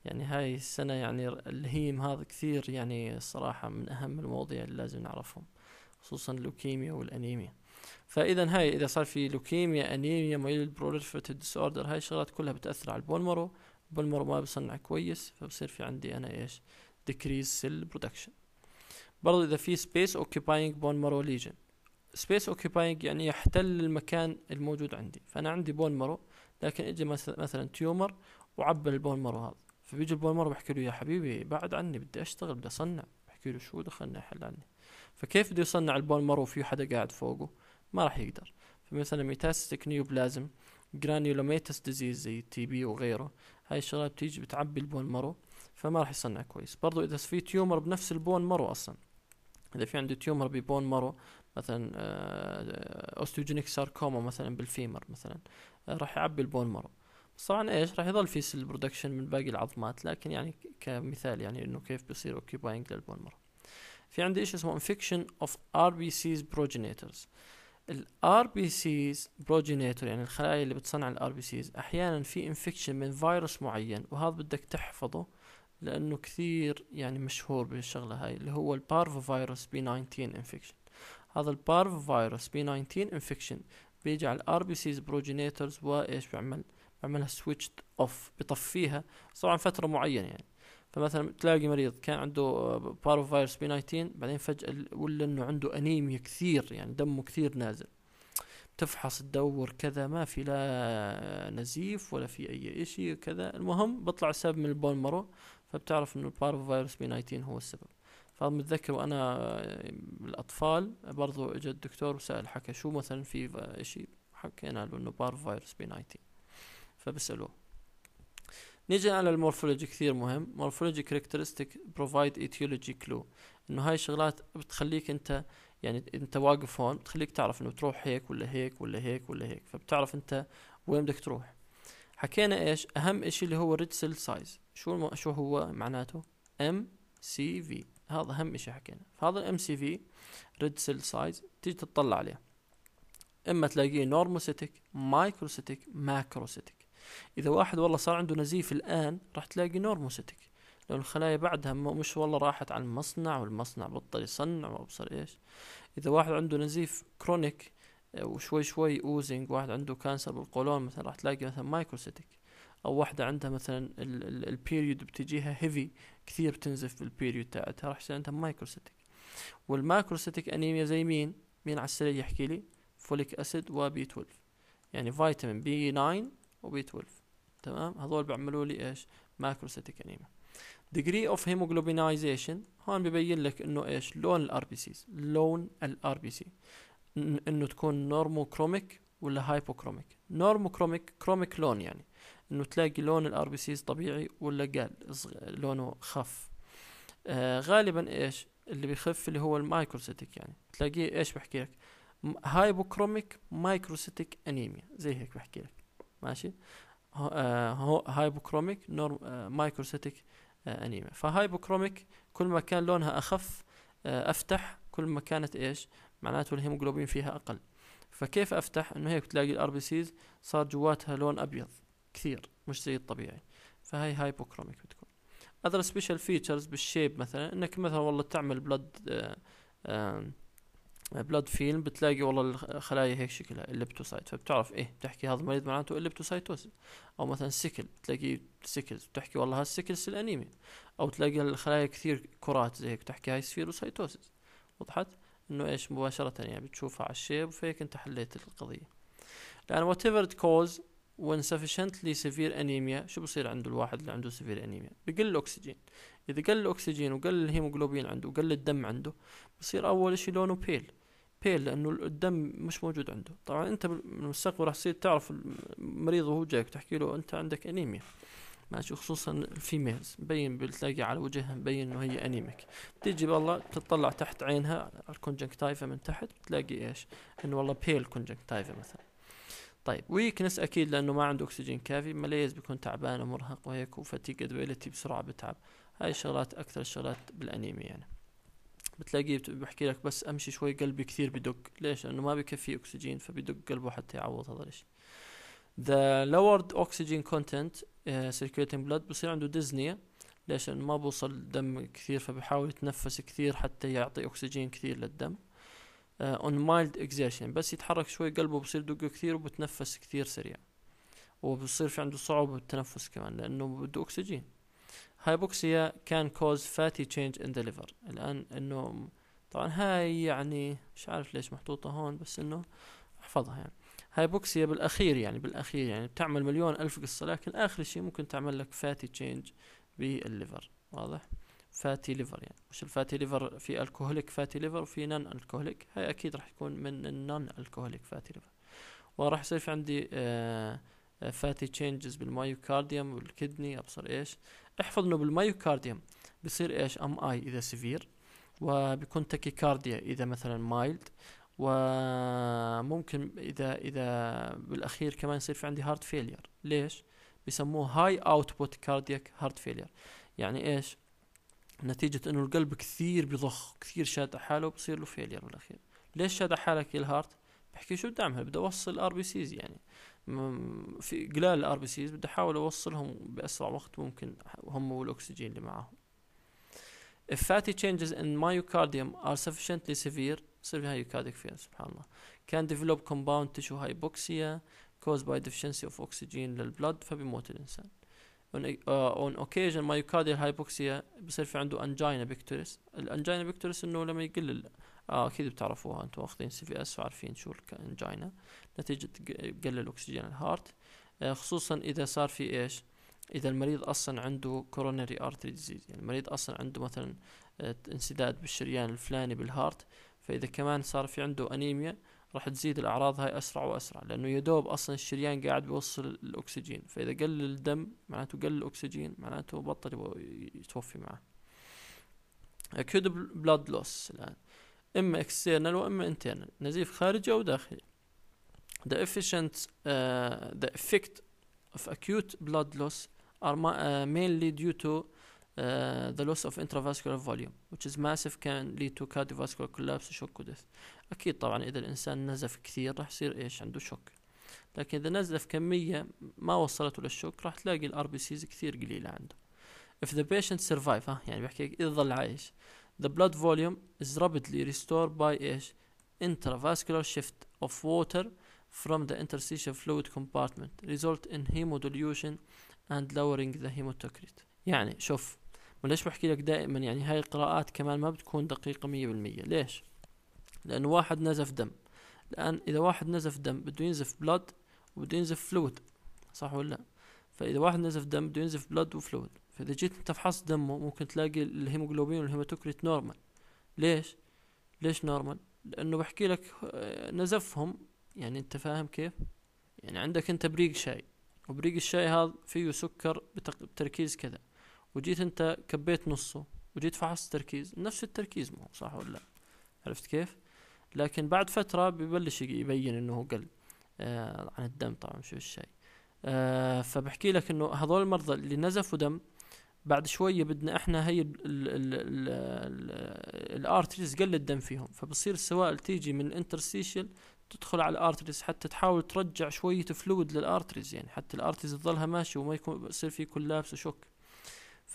[SPEAKER 1] يعني هاي السنة يعني الهيم هذا كثير يعني الصراحة من أهم المواضيع اللي لازم نعرفهم خصوصا اللوكيميا والأنيميا فإذا هاي إذا صار في لوكيميا أنيميا مايل بروليفريتيف ديس أوردر هاي الشغلات كلها بتأثر على البون مارو بالمر ما بصنع كويس فبصير في عندي انا ايش decrease cell production برضو اذا في space occupying bone marrow lesion space occupying يعني يحتل المكان الموجود عندي فانا عندي بون مرو لكن اجي مثلا مثلا تيومر وعبى البون مرو هذا فبيجي البون مرو بحكي له يا حبيبي بعد عني بدي اشتغل بدي اصنع بحكي له شو دخلنا حل عني فكيف بده يصنع البون مرو وفي حدا قاعد فوقه ما راح يقدر فمثلا ميتاستيك نيوبلازم جرانيولوميتس ديزيز زي تي بي وغيره هاي الشغلات بتيجي بتعبي البون مارو فما راح يصنع كويس برضو اذا في تيومر بنفس البون مارو اصلا اذا في عنده تيومر ببون مارو مثلا آه، اوستيوجينيك ساركوما مثلا بالفيمر مثلا آه، راح يعبي البون مارو طبعا ايش راح يظل في سيل برودكشن من باقي العظمات لكن يعني كمثال يعني انه كيف بيصير اوكيباينج للبون مارو في عندي اشي اسمه انفكشن اوف ار بي سيز بروجينيترز الار بي سيز بروجينيتور يعني الخلايا اللي بتصنع الار بي سيز احيانا في انفكشن من فيروس معين وهذا بدك تحفظه لانه كثير يعني مشهور بالشغله هاي اللي هو البارفو فيروس بي 19 انفكشن هذا البارفو فيروس بي 19 انفكشن بيجي على الار بي سيز بروجينيتورز وايش بيعمل بعملها سويتش اوف بطفيها طبعا فترة معينة يعني فمثلا تلاقي مريض كان عنده بارو فيروس بي 19 بعدين فجأة ولا انه عنده انيميا كثير يعني دمه كثير نازل تفحص تدور كذا ما في لا نزيف ولا في اي اشي كذا المهم بطلع السبب من البون مرو فبتعرف انه البارو فيروس بي 19 هو السبب فمتذكر وانا آه، الاطفال برضو اجى الدكتور وسال حكى شو مثلا في اشي حكينا له انه بارو فيروس بي 19 فبسالوه نيجي على المورفولوجي كثير مهم مورفولوجي كاركترستيك بروفايد ايتيولوجي كلو انه هاي الشغلات بتخليك انت يعني انت واقف هون بتخليك تعرف انه تروح هيك ولا هيك ولا هيك ولا هيك فبتعرف انت وين بدك تروح حكينا ايش اهم اشي اللي هو ريد سيل سايز شو شو هو معناته ام سي في هذا اهم اشي حكينا فهذا الام سي في ريد سيل سايز تيجي تطلع عليه اما تلاقيه نورموسيتك مايكروسيتك ماكروسيتك اذا واحد والله صار عنده نزيف الان راح تلاقي نورموسيتك لو الخلايا بعدها مش والله راحت على المصنع والمصنع بطل يصنع وابصر ايش اذا واحد عنده نزيف كرونيك آه، وشوي شوي اوزنج واحد عنده كانسر بالقولون مثلا راح تلاقي مثلا مايكروسيتك او واحدة عندها مثلا البيريود بتجيها هيفي كثير بتنزف بالبيريود تاعتها راح يصير عندها مايكروسيتك والمايكروسيتك انيميا زي مين مين على السريع يحكي لي فوليك اسيد وبي 12 يعني فيتامين بي 9 وبي 12 تمام هذول بيعملوا لي ايش ماكروسيتيك انيميا ديجري اوف هيموجلوبينايزيشن هون ببين لك انه ايش لون الار بي سيز لون الار بي سي انه تكون نورموكروميك ولا كروميك نورموكروميك كروميك لون يعني انه تلاقي لون الار بي سيز طبيعي ولا قال لونه خف آه غالبا ايش اللي بيخف اللي هو المايكروسيتيك يعني تلاقيه ايش بحكي لك كروميك مايكروسيتيك انيميا زي هيك بحكي لك ماشي آه، هو هايبوكروميك نور مايكروسيتيك انيما فهايبوكروميك كل ما كان لونها اخف آه، افتح كل ما كانت ايش معناته الهيموجلوبين فيها اقل فكيف افتح انه هيك تلاقي الار بي سيز صار جواتها لون ابيض كثير مش زي الطبيعي فهي هايبوكروميك بتكون اذر سبيشال فيتشرز بالشيب مثلا انك مثلا والله تعمل بلد بلاد فيلم بتلاقي والله الخلايا هيك شكلها الليبتوسايت فبتعرف ايه بتحكي هذا المريض معناته الليبتوسايتوس او مثلا سكل بتلاقي سكلز بتحكي والله هذا سكل سيل انيميا او تلاقي الخلايا كثير كرات زي هيك بتحكي هاي سفيروسايتوسس وضحت انه ايش مباشرة يعني بتشوفها على الشيب فهيك انت حليت القضية لان وات ايفر كوز وانسفشنتلي سيفير انيميا شو بصير عند الواحد اللي عنده سيفير انيميا بقل الاكسجين اذا قل الاكسجين وقل الهيموجلوبين عنده وقل الدم عنده بصير اول شيء لونه بيل بيل لانه الدم مش موجود عنده طبعا انت بالمستقبل راح تصير تعرف المريض وهو جايك تحكي له انت عندك انيميا ماشي خصوصا الفيميلز مبين بتلاقي على وجهها مبين انه هي انيميك تيجي والله بتطلع تحت عينها الكونجنكتايفا من تحت بتلاقي ايش انه والله بيل كونجنكتايفا مثلا طيب ويكنس اكيد لانه ما عنده اكسجين كافي مليز بيكون تعبان ومرهق وهيك وفتيق ادويلتي بسرعه بتعب هاي الشغلات اكثر الشغلات بالانيميا يعني بتلاقيه بحكي لك بس امشي شوي قلبي كثير بدق ليش لانه ما بكفي اكسجين فبدق قلبه حتى يعوض هذا الشيء ذا لورد اوكسجين كونتنت سيركيوليتنج بلاد بصير عنده ديزنيا ليش لانه ما بوصل دم كثير فبحاول يتنفس كثير حتى يعطي اكسجين كثير للدم اون مايلد اكزيشن بس يتحرك شوي قلبه بصير دقه كثير وبتنفس كثير سريع وبصير في عنده صعوبة بالتنفس كمان لأنه بده أكسجين هايبوكسيا كان كوز فاتي تشينج ان ذا ليفر الآن إنه طبعا هاي يعني مش عارف ليش محطوطة هون بس إنه احفظها يعني هايبوكسيا بالأخير يعني بالأخير يعني بتعمل مليون ألف قصة لكن آخر شيء ممكن تعمل لك فاتي تشينج بالليفر واضح؟ فاتي ليفر يعني مش الفاتي ليفر في الكهوليك فاتي ليفر وفي نان الكهوليك هاي اكيد راح يكون من النان الكهوليك فاتي ليفر وراح يصير في عندي فاتي آه، تشينجز آه، بالمايوكارديوم والكدني ابصر ايش احفظ انه بالمايوكارديوم بصير ايش ام اي اذا سيفير وبيكون تاكيكارديا اذا مثلا مايلد وممكن اذا اذا بالاخير كمان يصير في عندي هارت فيلير ليش بسموه هاي اوتبوت كاردياك هارت فيلير يعني ايش نتيجة انه القلب كثير بضخ كثير على حاله بصير له فيلير بالاخير ليش شاد على حالك هارت بحكي شو بدي اعمل بدي اوصل ار بي سيز يعني في قلال الار بي سيز بدي احاول اوصلهم باسرع وقت ممكن هم والاكسجين اللي معاهم If fatty changes in myocardium are sufficiently severe تصير فيها يوكارديك فيل سبحان الله can develop compound tissue hypoxia caused by deficiency of oxygen للبلد فبيموت الانسان اون اوكيجن مايوكارديا هايبوكسيا بصير في عنده انجينا بيكتورس الانجينا بيكتورس انه لما يقل اه اكيد بتعرفوها انتم واخذين سي في اس وعارفين شو الانجينا نتيجة قلل اكسجين الهارت آه، خصوصا اذا صار في ايش اذا المريض اصلا عنده coronary ارتري ديزيز يعني المريض اصلا عنده مثلا آه، انسداد بالشريان الفلاني بالهارت فاذا كمان صار في عنده انيميا راح تزيد الأعراض هاي أسرع وأسرع لأنه يدوب أصلا الشريان قاعد بيوصل الأكسجين فإذا قل الدم معناته قل الأكسجين معناته بطل يتوفي معه أكيد بلاد لوس الآن إما اكسترنال وإما انترنال نزيف خارجي أو داخلي The افيشنت ذا uh, the effect of acute blood loss are uh, mainly due to the loss of intravascular volume which is massive can lead to cardiovascular collapse shock death أكيد طبعا إذا الإنسان نزف كثير راح يصير إيش عنده شوك لكن إذا نزف كمية ما وصلته للشوك راح تلاقي الار بي سيز كثير قليلة عنده if the patient survive ها يعني بحكي إذا ظل عايش the blood volume is rapidly restored by إيش intravascular shift of water from the interstitial fluid compartment result in hemodilution and lowering the hematocrit يعني شوف وليش بحكي لك دائما يعني هاي القراءات كمان ما بتكون دقيقة مية بالمية ليش لأنه واحد نزف دم الآن إذا واحد نزف دم بده ينزف بلود وبده ينزف فلويد صح ولا لا فإذا واحد نزف دم بده ينزف بلود وفلويد فإذا جيت أنت فحصت دمه ممكن تلاقي الهيموجلوبين والهيماتوكريت نورمال ليش ليش نورمال لأنه بحكي لك آه، نزفهم يعني أنت فاهم كيف يعني عندك أنت بريق شاي وبريق الشاي هذا فيه سكر بتركيز كذا وجيت انت كبيت نصه وجيت فحصت تركيز نفس التركيز ما هو صح ولا لا عرفت كيف لكن بعد فتره ببلش يبين انه قل آه عن الدم طبعا شو الشيء آه فبحكي لك انه هذول المرضى اللي نزفوا دم بعد شويه بدنا احنا هي الارتريز قل الدم فيهم فبصير السوائل تيجي من الانترستيشل تدخل على الارتريز حتى تحاول ترجع شويه فلويد للارتريز يعني حتى الارتريز تظلها ماشيه وما يكون يصير في كولابس وشوك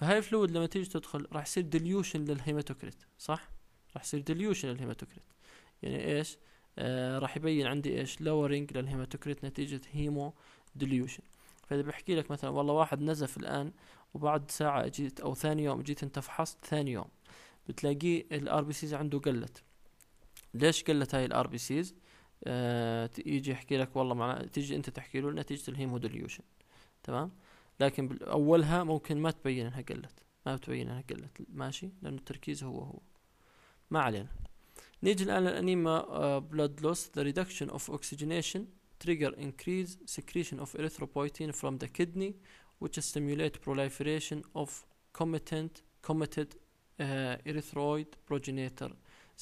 [SPEAKER 1] فهاي الفلويد لما تيجي تدخل راح يصير ديليوشن للهيماتوكريت صح راح يصير ديليوشن للهيماتوكريت يعني ايش آه راح يبين عندي ايش لورينج للهيماتوكريت نتيجه هيمو ديليوشن فاذا بحكي لك مثلا والله واحد نزف الان وبعد ساعه جيت او ثاني يوم جيت انت فحصت ثاني يوم بتلاقيه الار بي سيز عنده قلت ليش قلت هاي الار بي سيز آه يجي يحكي لك والله معناه تيجي انت تحكي له نتيجه الهيمو ديليوشن تمام لكن اولها ممكن ما تبين انها قلت ما تبين انها قلت ماشي لان التركيز هو هو ما علينا نيجي الان للانيما بلاد لوس ذا ريدكشن اوف اوكسجينيشن تريجر انكريز سكريشن اوف اريثروبويتين فروم ذا كيدني which stimulate proliferation of committed committed آه، uh, erythroid progenitor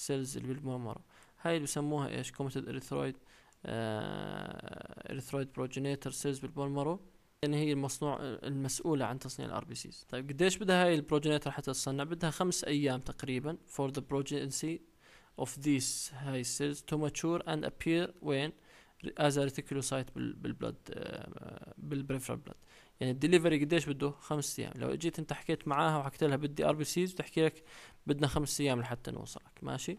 [SPEAKER 1] cells اللي بالمؤامرة هاي اللي بسموها ايش committed erythroid uh, erythroid progenitor cells بالمؤامرة يعني هي المصنوع المسؤوله عن تصنيع الار بي سيز طيب قديش بدها هاي البروجينيتر حتى تتصنع بدها خمس ايام تقريبا for the progeny of these هاي سيلز تو ماتشور اند ابير وين reticulocyte بال بالبلد بالبريفرال بلد يعني الدليفري قديش بده خمس ايام لو اجيت انت حكيت معاها وحكيت لها بدي ار بي سيز بتحكي لك بدنا خمس ايام لحتى نوصلك ماشي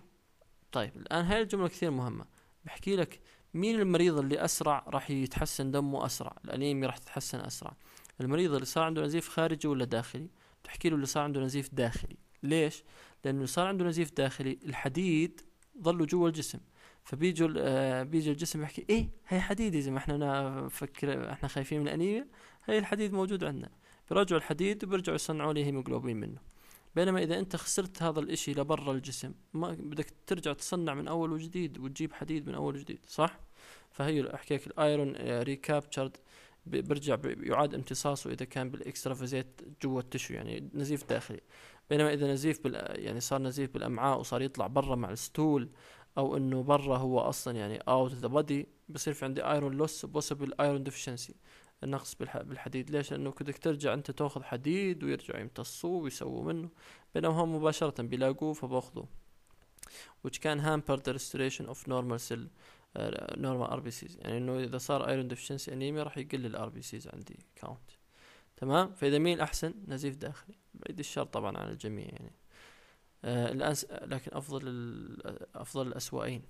[SPEAKER 1] طيب الان هاي الجمله كثير مهمه بحكي لك مين المريض اللي اسرع راح يتحسن دمه اسرع الانيميا راح تتحسن اسرع المريض اللي صار عنده نزيف خارجي ولا داخلي بتحكي له اللي صار عنده نزيف داخلي ليش لانه صار عنده نزيف داخلي الحديد ظله جوا الجسم فبيجوا آه، بيجي الجسم يحكي ايه هي حديد زي ما احنا فكر احنا خايفين من الانيميا هي الحديد موجود عندنا بيرجعوا الحديد وبيرجعوا يصنعوا لي هيموجلوبين منه بينما اذا انت خسرت هذا الاشي لبرا الجسم ما بدك ترجع تصنع من اول وجديد وتجيب حديد من اول وجديد صح فهي احكي لك الايرون ريكابتشرد برجع يعاد امتصاصه اذا كان بالاكسترافازيت جوا التشو يعني نزيف داخلي بينما اذا نزيف بال يعني صار نزيف بالامعاء وصار يطلع برا مع الستول او انه برا هو اصلا يعني اوت ذا بودي بصير في عندي ايرون لوس بوسبل ايرون ديفشنسي النقص بالحديد ليش لانه كدك ترجع انت تاخذ حديد ويرجعوا يمتصوه ويسووا منه بينما هم مباشره بيلاقوه فباخذوه which can hamper the restoration of normal cell uh, normal RBCs يعني انه اذا صار ايرون deficiency انيميا راح يقل الار بي سيز عندي كاونت تمام فاذا مين الاحسن نزيف داخلي بعيد الشر طبعا عن الجميع يعني آه الأس... لكن افضل ال... آه، افضل الاسوأين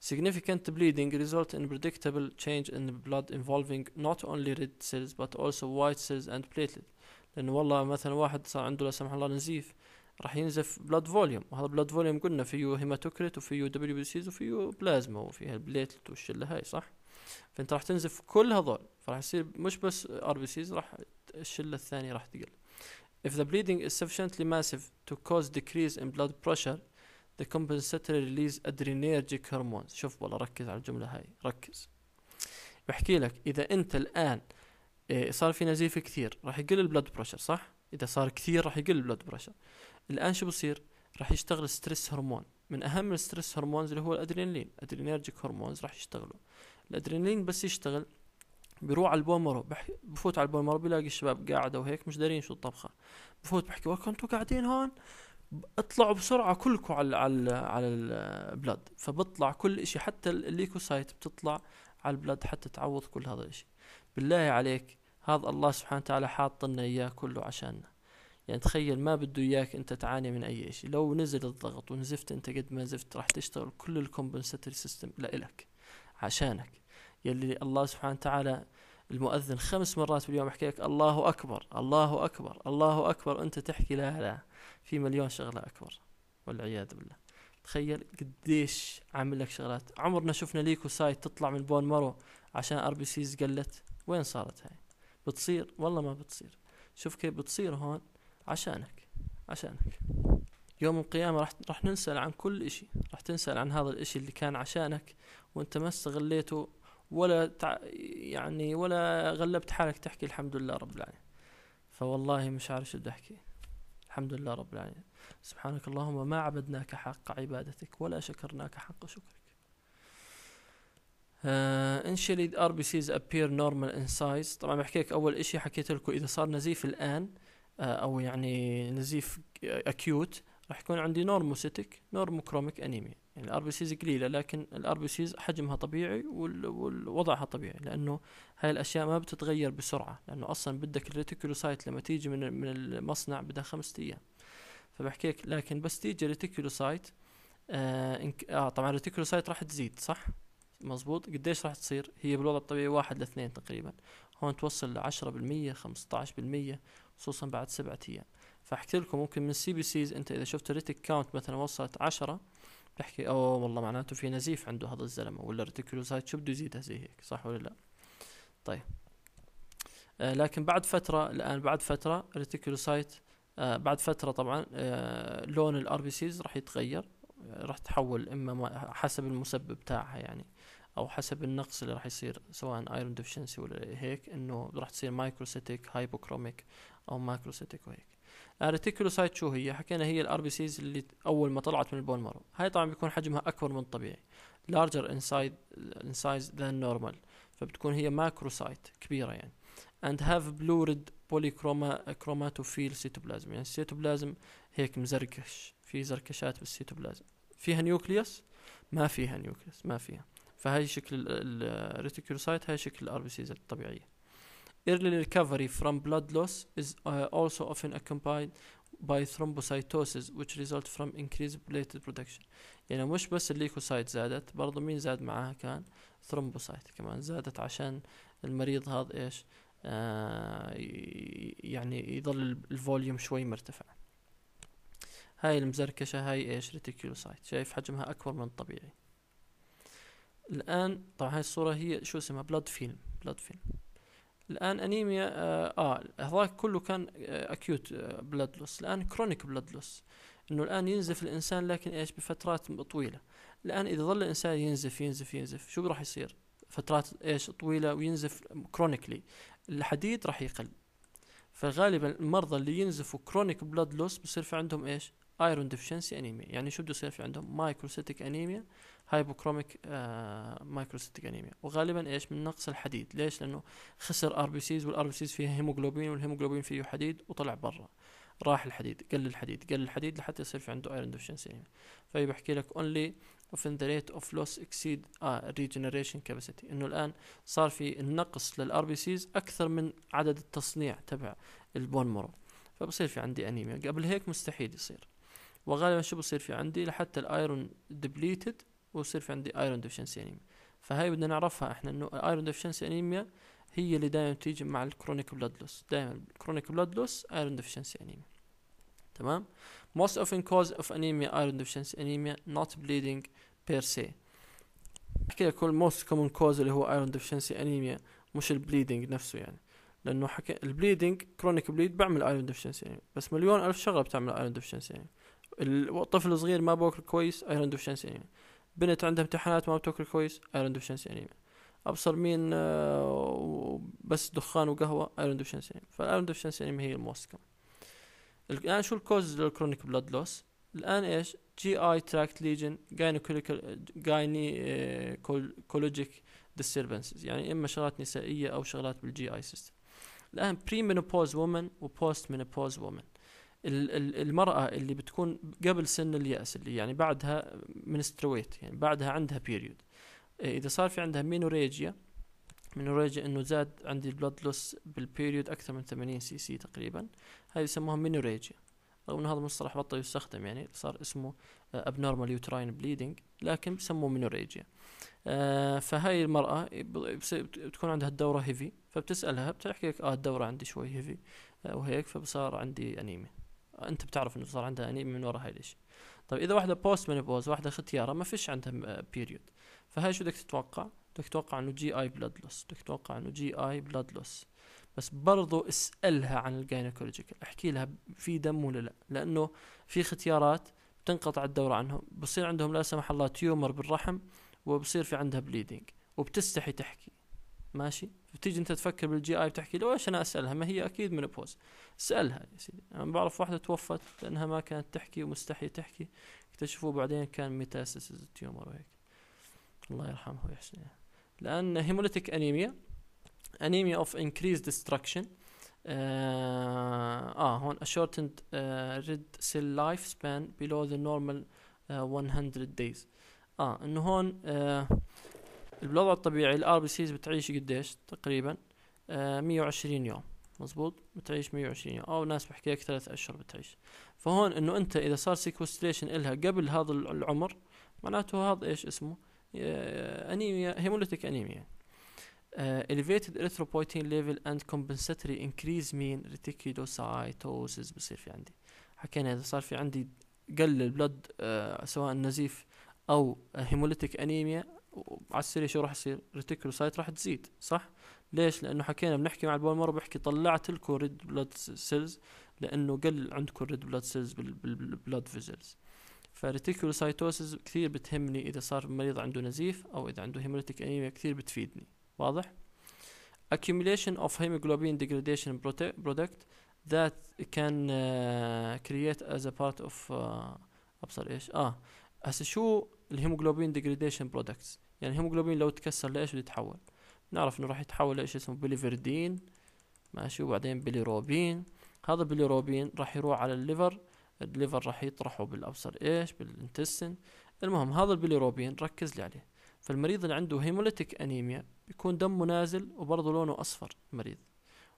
[SPEAKER 1] Significant bleeding results in predictable change in blood involving not only red cells but also white cells and platelets لأنه والله مثلا واحد صار عنده لا سمح الله نزيف راح ينزف بلاد فوليوم وهذا بلاد فوليوم قلنا فيه هيماتوكريت وفيه دبليو بي سيز وفيه بلازما وفيه البليتلت والشله هاي صح فانت راح تنزف كل هذول فراح يصير مش بس ار بي سيز راح الشله الثانيه راح تقل If the bleeding is sufficiently massive to cause decrease in blood pressure the compensatory release adrenergic hormones شوف والله ركز على الجملة هاي ركز بحكي لك إذا أنت الآن إيه، صار في نزيف كثير راح يقل البلد بريشر صح؟ إذا صار كثير راح يقل البلد بريشر الآن شو بصير؟ راح يشتغل ستريس هرمون من أهم الستريس هرمونز اللي هو الأدرينالين أدرينيرجيك هرمونز راح يشتغلوا الأدرينالين بس يشتغل بيروح على البومرو بفوت على البومرو بلاقي الشباب قاعدة وهيك مش دارين شو الطبخة بفوت بحكي وكنتوا قاعدين هون اطلعوا بسرعه كلكم على على على البلاد فبطلع كل إشي حتى الليكوسايت بتطلع على البلاد حتى تعوض كل هذا الإشي بالله عليك هذا الله سبحانه وتعالى حاط لنا اياه كله عشاننا يعني تخيل ما بده اياك انت تعاني من اي شيء لو نزل الضغط ونزفت انت قد ما زفت راح تشتغل كل الكومبنساتوري سيستم لإلك عشانك يلي الله سبحانه وتعالى المؤذن خمس مرات في اليوم يحكي لك الله أكبر الله أكبر الله أكبر أنت تحكي لا لا في مليون شغلة أكبر والعياذ بالله تخيل قديش عامل لك شغلات عمرنا شفنا ليكو سايت تطلع من بون مرو عشان ار بي سيز قلت وين صارت هاي بتصير والله ما بتصير شوف كيف بتصير هون عشانك عشانك يوم القيامة راح راح ننسأل عن كل إشي راح تنسأل عن هذا الإشي اللي كان عشانك وأنت ما استغليته ولا تع... يعني ولا غلبت حالك تحكي الحمد لله رب العالمين فوالله مش عارف شو بدي احكي الحمد لله رب العالمين سبحانك اللهم ما عبدناك حق عبادتك ولا شكرناك حق شكرك انشلي ار بي سيز appear normal in size طبعا بحكي لك اول شيء حكيت لكم اذا صار نزيف الان uh, او يعني نزيف اكيوت راح يكون عندي نورموسيتك نورموكروميك انيميا يعني الار بي سيز قليله لكن الار بي سيز حجمها طبيعي ووضعها طبيعي لانه هاي الاشياء ما بتتغير بسرعه لانه اصلا بدك الريتيكولوسايت لما تيجي من من المصنع بدها خمسة ايام فبحكي لك لكن بس تيجي الريتيكولوسايت آه, اه طبعا الريتيكولوسايت راح تزيد صح مزبوط قديش راح تصير هي بالوضع الطبيعي واحد لاثنين تقريبا هون توصل لعشرة بالمية خمسة عشر بالمية خصوصا بعد سبعة ايام فاحكي لكم ممكن من سي بي سيز انت اذا شفت الريتك كاونت مثلا وصلت عشرة تحكي اوه والله معناته في نزيف عنده هذا الزلمه ولا الريتيكولوز هاي شو بده يزيدها زي هيك صح ولا لا طيب آه لكن بعد فتره الان بعد فتره الريتيكولوسايت آه بعد فتره طبعا آه لون الار بي سيز راح يتغير راح تحول اما حسب المسبب تاعها يعني او حسب النقص اللي راح يصير سواء ايرون ديفشنسي ولا هيك انه راح تصير مايكروسيتيك هايبوكروميك او ماكروسيتيك وهيك الريتيكولوسايت شو هي حكينا هي الار بي سيز اللي اول ما طلعت من البون مارو هاي طبعا بيكون حجمها اكبر من الطبيعي لارجر انسايد انسايز ذان نورمال فبتكون هي ماكروسايت كبيره يعني and have blue-red كروماتوفيل سيتوبلازم يعني السيتوبلازم هيك مزركش في زركشات بالسيتوبلازم فيها نيوكليوس ما فيها نيوكليوس ما فيها فهي شكل الريتيكولوسايت آه، هاي شكل الار بي سيز الطبيعيه Early recovery from blood loss is uh, also often accompanied by thrombocytosis which result from increased platelet production يعني مش بس الليكوسايت زادت برضو مين زاد معاها كان ثرومبوسايت كمان زادت عشان المريض هذا ايش آه يعني يضل الفوليوم شوي مرتفع هاي المزركشة هاي ايش ريتيكيولوسايت شايف حجمها اكبر من الطبيعي الان طبعا هاي الصورة هي شو اسمها بلاد فيلم بلاد فيلم الان انيميا آه،, اه هذاك آه كله كان آه اكيوت آه بلاد لوس الان كرونيك بلاد لوس انه الان ينزف الانسان لكن ايش بفترات طويله الان اذا ظل الانسان ينزف ينزف ينزف شو راح يصير فترات ايش طويله وينزف كرونيكلي الحديد راح يقل فغالبا المرضى اللي ينزفوا كرونيك بلاد لوس بصير في عندهم ايش ايرون ديفشنسي انيميا يعني شو بده يصير في عندهم مايكروسيتيك انيميا هايبوكروميك آه مايكروسيتيك انيميا وغالبا ايش من نقص الحديد ليش لانه خسر ار بي سيز والار بي سيز فيها هيموجلوبين والهيموجلوبين فيه حديد وطلع برا راح الحديد قل الحديد قل الحديد لحتى يصير في عنده ايرون ديفشنسي انيميا فهي بحكي لك اونلي اوف ذا ريت اوف لوس اكسيد اه ريجنريشن كاباسيتي انه الان صار في النقص للار بي سيز اكثر من عدد التصنيع تبع البون مورو فبصير في عندي انيميا قبل هيك مستحيل يصير وغالبا شو بصير في عندي لحتى الايرون ديبليتد ويصير في عندي ايرون ديفشنسي انيميا فهاي بدنا نعرفها احنا انه الايرون ديفشنسي انيميا هي اللي دائما تيجي مع الكرونيك بلاد لوس دائما الكرونيك بلاد لوس ايرون ديفشنسي انيميا تمام most often cause of anemia iron deficiency anemia not bleeding per se لك كل most common cause اللي هو iron deficiency anemia مش البليدنج نفسه يعني لانه حكي البليدنج كرونيك بليد بعمل ايرون ديفشنسي يعني بس مليون الف شغله بتعمل ايرون ديفشنسي يعني الطفل الصغير ما باكل كويس ايرلاند اوف شانس يعني. بنت عندها امتحانات ما بتاكل كويس ايرلاند اوف شانس يعني. ابصر مين آه، بس دخان وقهوه ايرلاند اوف شانس انيميا يعني. فالايرلاند اوف شانس انمي هي الموسكم الان شو الكوز للكرونيك بلاد لوس الان ايش جي اي تراكت ليجن آه، كولوجيك ديستربنسز يعني اما شغلات نسائيه او شغلات بالجي اي سيستم الان بري مينوبوز وومن وبوست مينوبوز وومن المرأة اللي بتكون قبل سن اليأس اللي يعني بعدها منسترويت يعني بعدها عندها بيريود إيه، إذا صار في عندها مينوريجيا مينوريجيا إنه زاد عندي البلود لوس بالبيريود أكثر من 80 سي سي تقريبا هاي يسموها مينوريجيا رغم انه هذا المصطلح بطل يستخدم يعني صار اسمه آه، abnormal uterine bleeding لكن بسموه مينوريجيا آه، فهاي المرأة بتكون عندها الدورة هيفي فبتسألها بتحكي لك اه الدورة عندي شوي هيفي آه، وهيك فبصار عندي أنيميا انت بتعرف انه صار عندها انيميا من ورا هاي الشيء طيب اذا واحده بوست منبوز واحده ختياره ما فيش عندها بيريود آه، فهاي شو بدك تتوقع بدك تتوقع انه جي اي بلاد لوس بدك تتوقع انه جي اي بلاد لوس بس برضو اسالها عن الجاينكولوجيكال احكي لها في دم ولا لا لانه في ختيارات بتنقطع الدوره عنهم بصير عندهم لا سمح الله تيومر بالرحم وبصير في عندها بليدنج وبتستحي تحكي ماشي بتيجي انت تفكر بالجي اي بتحكي له ايش انا اسالها ما هي اكيد منبوز اسالها يا سيدي انا يعني بعرف واحده توفت لانها ما كانت تحكي ومستحي تحكي اكتشفوا بعدين كان ميتاسيسز التيومر وهيك الله يرحمه ويحسن لان هيموليتيك انيميا انيميا اوف انكريز ديستركشن اه هون اشورتند ريد سيل لايف سبان بيلو ذا نورمال 100 دايز اه انه هون آه الوضع الطبيعي الار بي سيز بتعيش قديش تقريبا آه 120 يوم مزبوط بتعيش 120 يوم او ناس بحكي لك ثلاث اشهر بتعيش فهون انه انت اذا صار سيكوستريشن الها قبل هذا العمر معناته هذا ايش اسمه انيميا هيموليتيك انيميا elevated erythropoietin level and compensatory increase mean ريتيكيدوسايتوسيس بصير في عندي حكينا اذا صار في عندي قل البلد آه سواء نزيف او هيموليتيك انيميا على السريع شو راح يصير سايت راح تزيد صح ليش لانه حكينا بنحكي مع البول مرة بحكي طلعت لكم ريد بلاد سيلز لانه قل عندكم ريد بلاد سيلز بالبلاد فيزلز سايتوسز كثير بتهمني اذا صار المريض عنده نزيف او اذا عنده هيموليتيك انيميا كثير بتفيدني واضح accumulation of hemoglobin degradation product that can uh, create as a part of uh, ابصر ايش اه هسه شو الهيموجلوبين ديجريديشن برودكتس يعني هيموجلوبين لو تكسر لايش بده يتحول نعرف انه راح يتحول لايش اسمه بليفردين ماشي وبعدين بليروبين هذا بليروبين راح يروح على الليفر الليفر راح يطرحه بالابصر ايش بالانتستين المهم هذا البليروبين ركز لي عليه فالمريض اللي عنده هيموليتيك انيميا بيكون دمه نازل وبرضه لونه اصفر المريض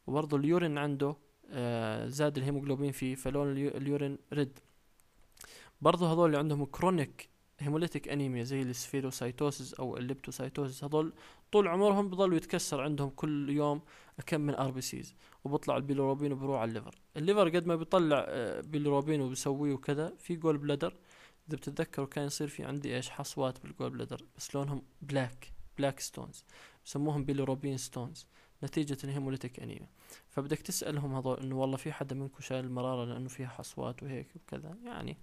[SPEAKER 1] وبرضه اليورين عنده آه زاد الهيموجلوبين فيه فلون اليورين ريد برضه هذول اللي عندهم كرونيك هيموليتيك انيميا زي السفيروسايتوسز او الليبتوسايتوسز هذول طول عمرهم بضلوا يتكسر عندهم كل يوم كم من ار بي سيز وبطلع البيلوروبين وبروح على الليفر الليفر قد ما بيطلع آه، بيلوروبين وبيسويه وكذا في جول بلادر اذا بتتذكروا كان يصير في عندي ايش حصوات بالجول بلادر بس لونهم بلاك بلاك ستونز بسموهم بيلوروبين ستونز نتيجة الهيموليتيك أنيميا فبدك تسألهم هذول إنه والله في حدا منكم شايل المرارة لأنه فيها حصوات وهيك وكذا يعني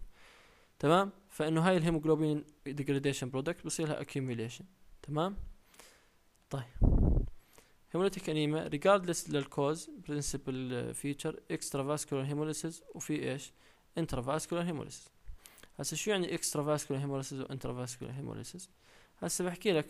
[SPEAKER 1] تمام فانه هاي الهيموجلوبين ديجريديشن برودكت بصير لها اكيوميليشن تمام طيب هيموليتيك انيما ريجاردلس للكوز برنسبل فيتشر اكسترا فاسكولار هيموليسيس وفي ايش انترا فاسكولار هيموليسيس هسه شو يعني اكسترا فاسكولار هيموليسيس وانترا فاسكولار هيموليسيس هسه بحكي لك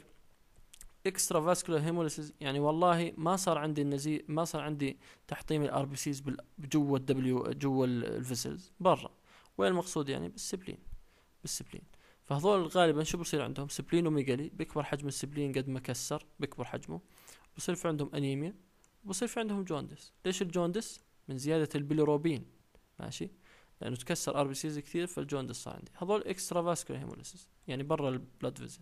[SPEAKER 1] اكسترا فاسكولار هيموليسيس يعني والله ما صار عندي النزيف ما صار عندي تحطيم الار بي سيز جوا الدبليو جوا الفيسلز برا وين المقصود يعني بالسبلين بالسبلين فهذول غالبا شو بصير عندهم سبلين وميجالي بيكبر حجم السبلين قد ما كسر بيكبر حجمه بصير في عندهم انيميا بصير في عندهم جوندس ليش الجوندس من زيادة البيليروبين ماشي لانه تكسر ار بي سيز كثير فالجوندس صار عندي هذول اكسترا فاسكولار هيموليسيس يعني برا البلاد فيزن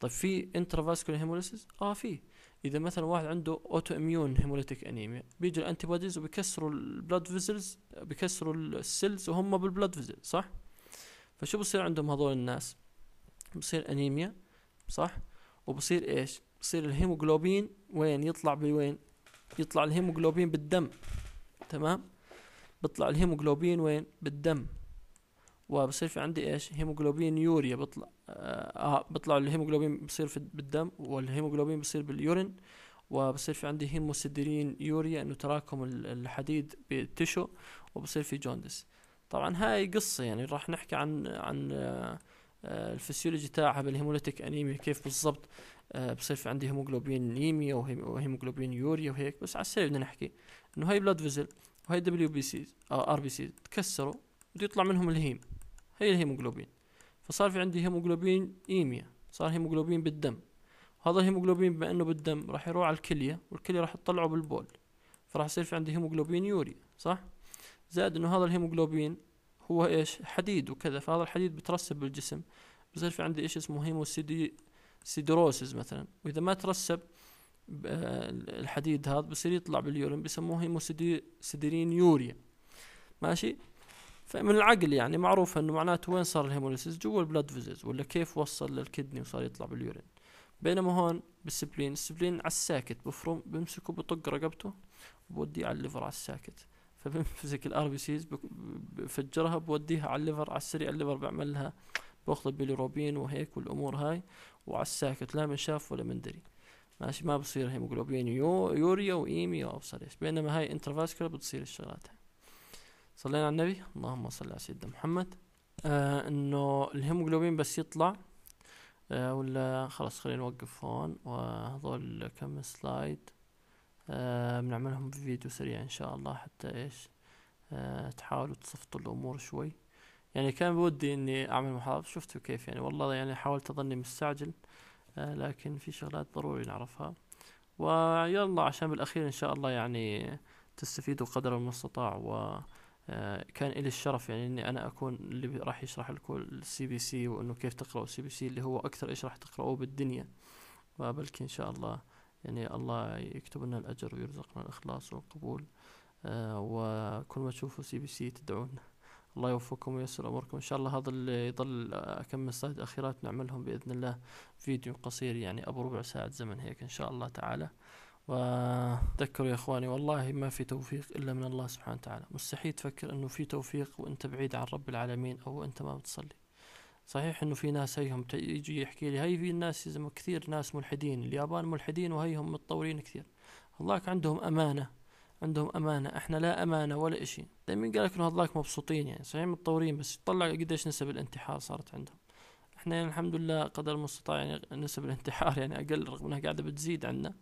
[SPEAKER 1] طيب في انترا فاسكولار هيموليسيس اه في اذا مثلا واحد عنده اوتو اميون هيموليتيك انيميا بيجوا الانتي بوديز وبيكسروا البلاد فيزلز بيكسروا السيلز وهم بالبلاد فيزل صح فشو بصير عندهم هذول الناس بصير انيميا صح وبصير ايش بصير الهيموجلوبين وين يطلع بوين يطلع الهيموجلوبين بالدم تمام بطلع الهيموجلوبين وين بالدم وبصير في عندي ايش هيموجلوبين يوريا بيطلع آه, آه، بطلع الهيموجلوبين بصير في بالدم والهيموجلوبين بصير باليورين وبصير في عندي هيموسيدرين يوريا انه تراكم الحديد بالتشو وبصير في جوندس طبعا هاي قصه يعني راح نحكي عن عن آه الفسيولوجي تاعها بالهيموليتيك انيميا كيف بالضبط آه بصير في عندي هيموجلوبين نيميا وهيموجلوبين يوريا وهيك بس على السريع بدنا نحكي انه هاي بلاد فيزل وهي دبليو بي سيز او ار بي سيز تكسروا بده يطلع منهم الهيم هي الهيموجلوبين فصار في عندي هيموجلوبين ايميا صار هيموجلوبين بالدم هذا الهيموجلوبين بما انه بالدم راح يروح على الكليه والكليه راح تطلعه بالبول فراح يصير في عندي هيموجلوبين يوري صح زائد انه هذا الهيموجلوبين هو ايش حديد وكذا فهذا الحديد بترسب بالجسم بصير في عندي ايش اسمه هيموسيدي سيدروسيس مثلا واذا ما ترسب آه، الحديد هذا بصير يطلع باليورين بسموه سيدرين يوريا ماشي فمن العقل يعني معروف انه معناته وين صار الهيموليسيس جوا البلاد فيزز ولا كيف وصل للكدني وصار يطلع باليورين بينما هون بالسبلين السبلين على الساكت بفرم بمسكه بطق رقبته بوديه على الليفر على الساكت فبمسك الار بي سيز بفجرها بوديها على الليفر على السريع الليفر بعمل لها باخذ البيليروبين وهيك والامور هاي وعلى الساكت لا من شاف ولا من دري ماشي ما بصير هيموجلوبين يوريا وايميا وابصر ايش بينما هاي انترفاسكولا بتصير الشغلات هاي صلينا على النبي اللهم صل على سيدنا محمد آه انه الهيموجلوبين بس يطلع آه ولا خلاص خلينا نوقف هون وهذول كم سلايد آه بنعملهم في فيديو سريع ان شاء الله حتى ايش آه تحاولوا تصفطوا الامور شوي يعني كان بودي اني اعمل محاضرة شفتوا كيف يعني والله يعني حاولت اظني مستعجل آه لكن في شغلات ضروري نعرفها ويلا عشان بالاخير ان شاء الله يعني تستفيدوا قدر المستطاع و آه، كان إلي الشرف يعني إني أنا أكون اللي راح يشرح لكم السي بي سي وإنه كيف تقرأوا السي بي سي اللي هو أكثر إيش راح تقرأوه بالدنيا فبلكي إن شاء الله يعني الله يكتب لنا الأجر ويرزقنا الإخلاص والقبول آه وكل ما تشوفوا سي بي سي تدعونا الله يوفقكم ويسر أموركم إن شاء الله هذا اللي يضل كم السلايد أخيرات نعملهم بإذن الله فيديو قصير يعني أبو ربع ساعة زمن هيك إن شاء الله تعالى وتذكروا يا اخواني والله ما في توفيق الا من الله سبحانه وتعالى مستحيل تفكر انه في توفيق وانت بعيد عن رب العالمين او انت ما بتصلي صحيح انه في ناس هيهم يجي يحكي لي هي في ناس كثير ناس ملحدين اليابان ملحدين وهيهم متطورين كثير هذاك عندهم امانه عندهم امانه احنا لا امانه ولا شيء دائما قال لك انه هذاك مبسوطين يعني صحيح متطورين بس طلع قديش نسب الانتحار صارت عندهم احنا يعني الحمد لله قدر المستطاع يعني نسب الانتحار يعني اقل رغم انها قاعده بتزيد عندنا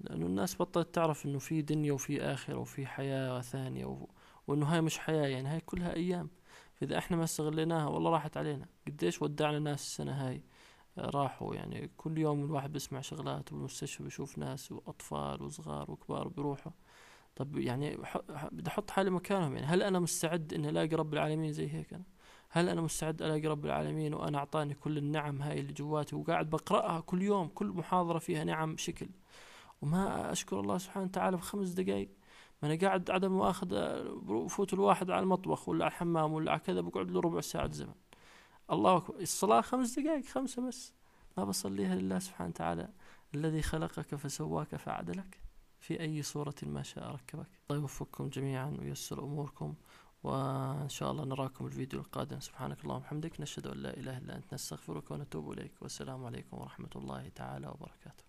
[SPEAKER 1] لأنه الناس بطلت تعرف إنه في دنيا وفي آخرة وفي حياة ثانية و... وإنه هاي مش حياة يعني هاي كلها أيام فإذا إحنا ما استغليناها والله راحت علينا قديش ودعنا ناس السنة هاي آه، راحوا يعني كل يوم الواحد بيسمع شغلات والمستشفى بيشوف ناس وأطفال وصغار وكبار بيروحوا طب يعني بدي أحط حالي مكانهم يعني هل أنا مستعد إني ألاقي رب العالمين زي هيك أنا؟ هل انا مستعد الاقي رب العالمين وانا اعطاني كل النعم هاي اللي جواتي وقاعد بقراها كل يوم كل محاضره فيها نعم شكل وما أشكر الله سبحانه وتعالى في خمس دقائق ما أنا قاعد عدم مؤاخذة بفوت الواحد على المطبخ ولا على الحمام ولا على كذا بقعد له ربع ساعة زمن الله أكبر الصلاة خمس دقائق خمسة بس ما بصليها لله سبحانه وتعالى الذي خلقك فسواك فعدلك في أي صورة ما شاء ركبك الله يوفقكم جميعا ويسر أموركم وإن شاء الله نراكم الفيديو القادم سبحانك اللهم وبحمدك نشهد أن لا إله إلا أنت نستغفرك ونتوب إليك والسلام عليكم ورحمة الله تعالى وبركاته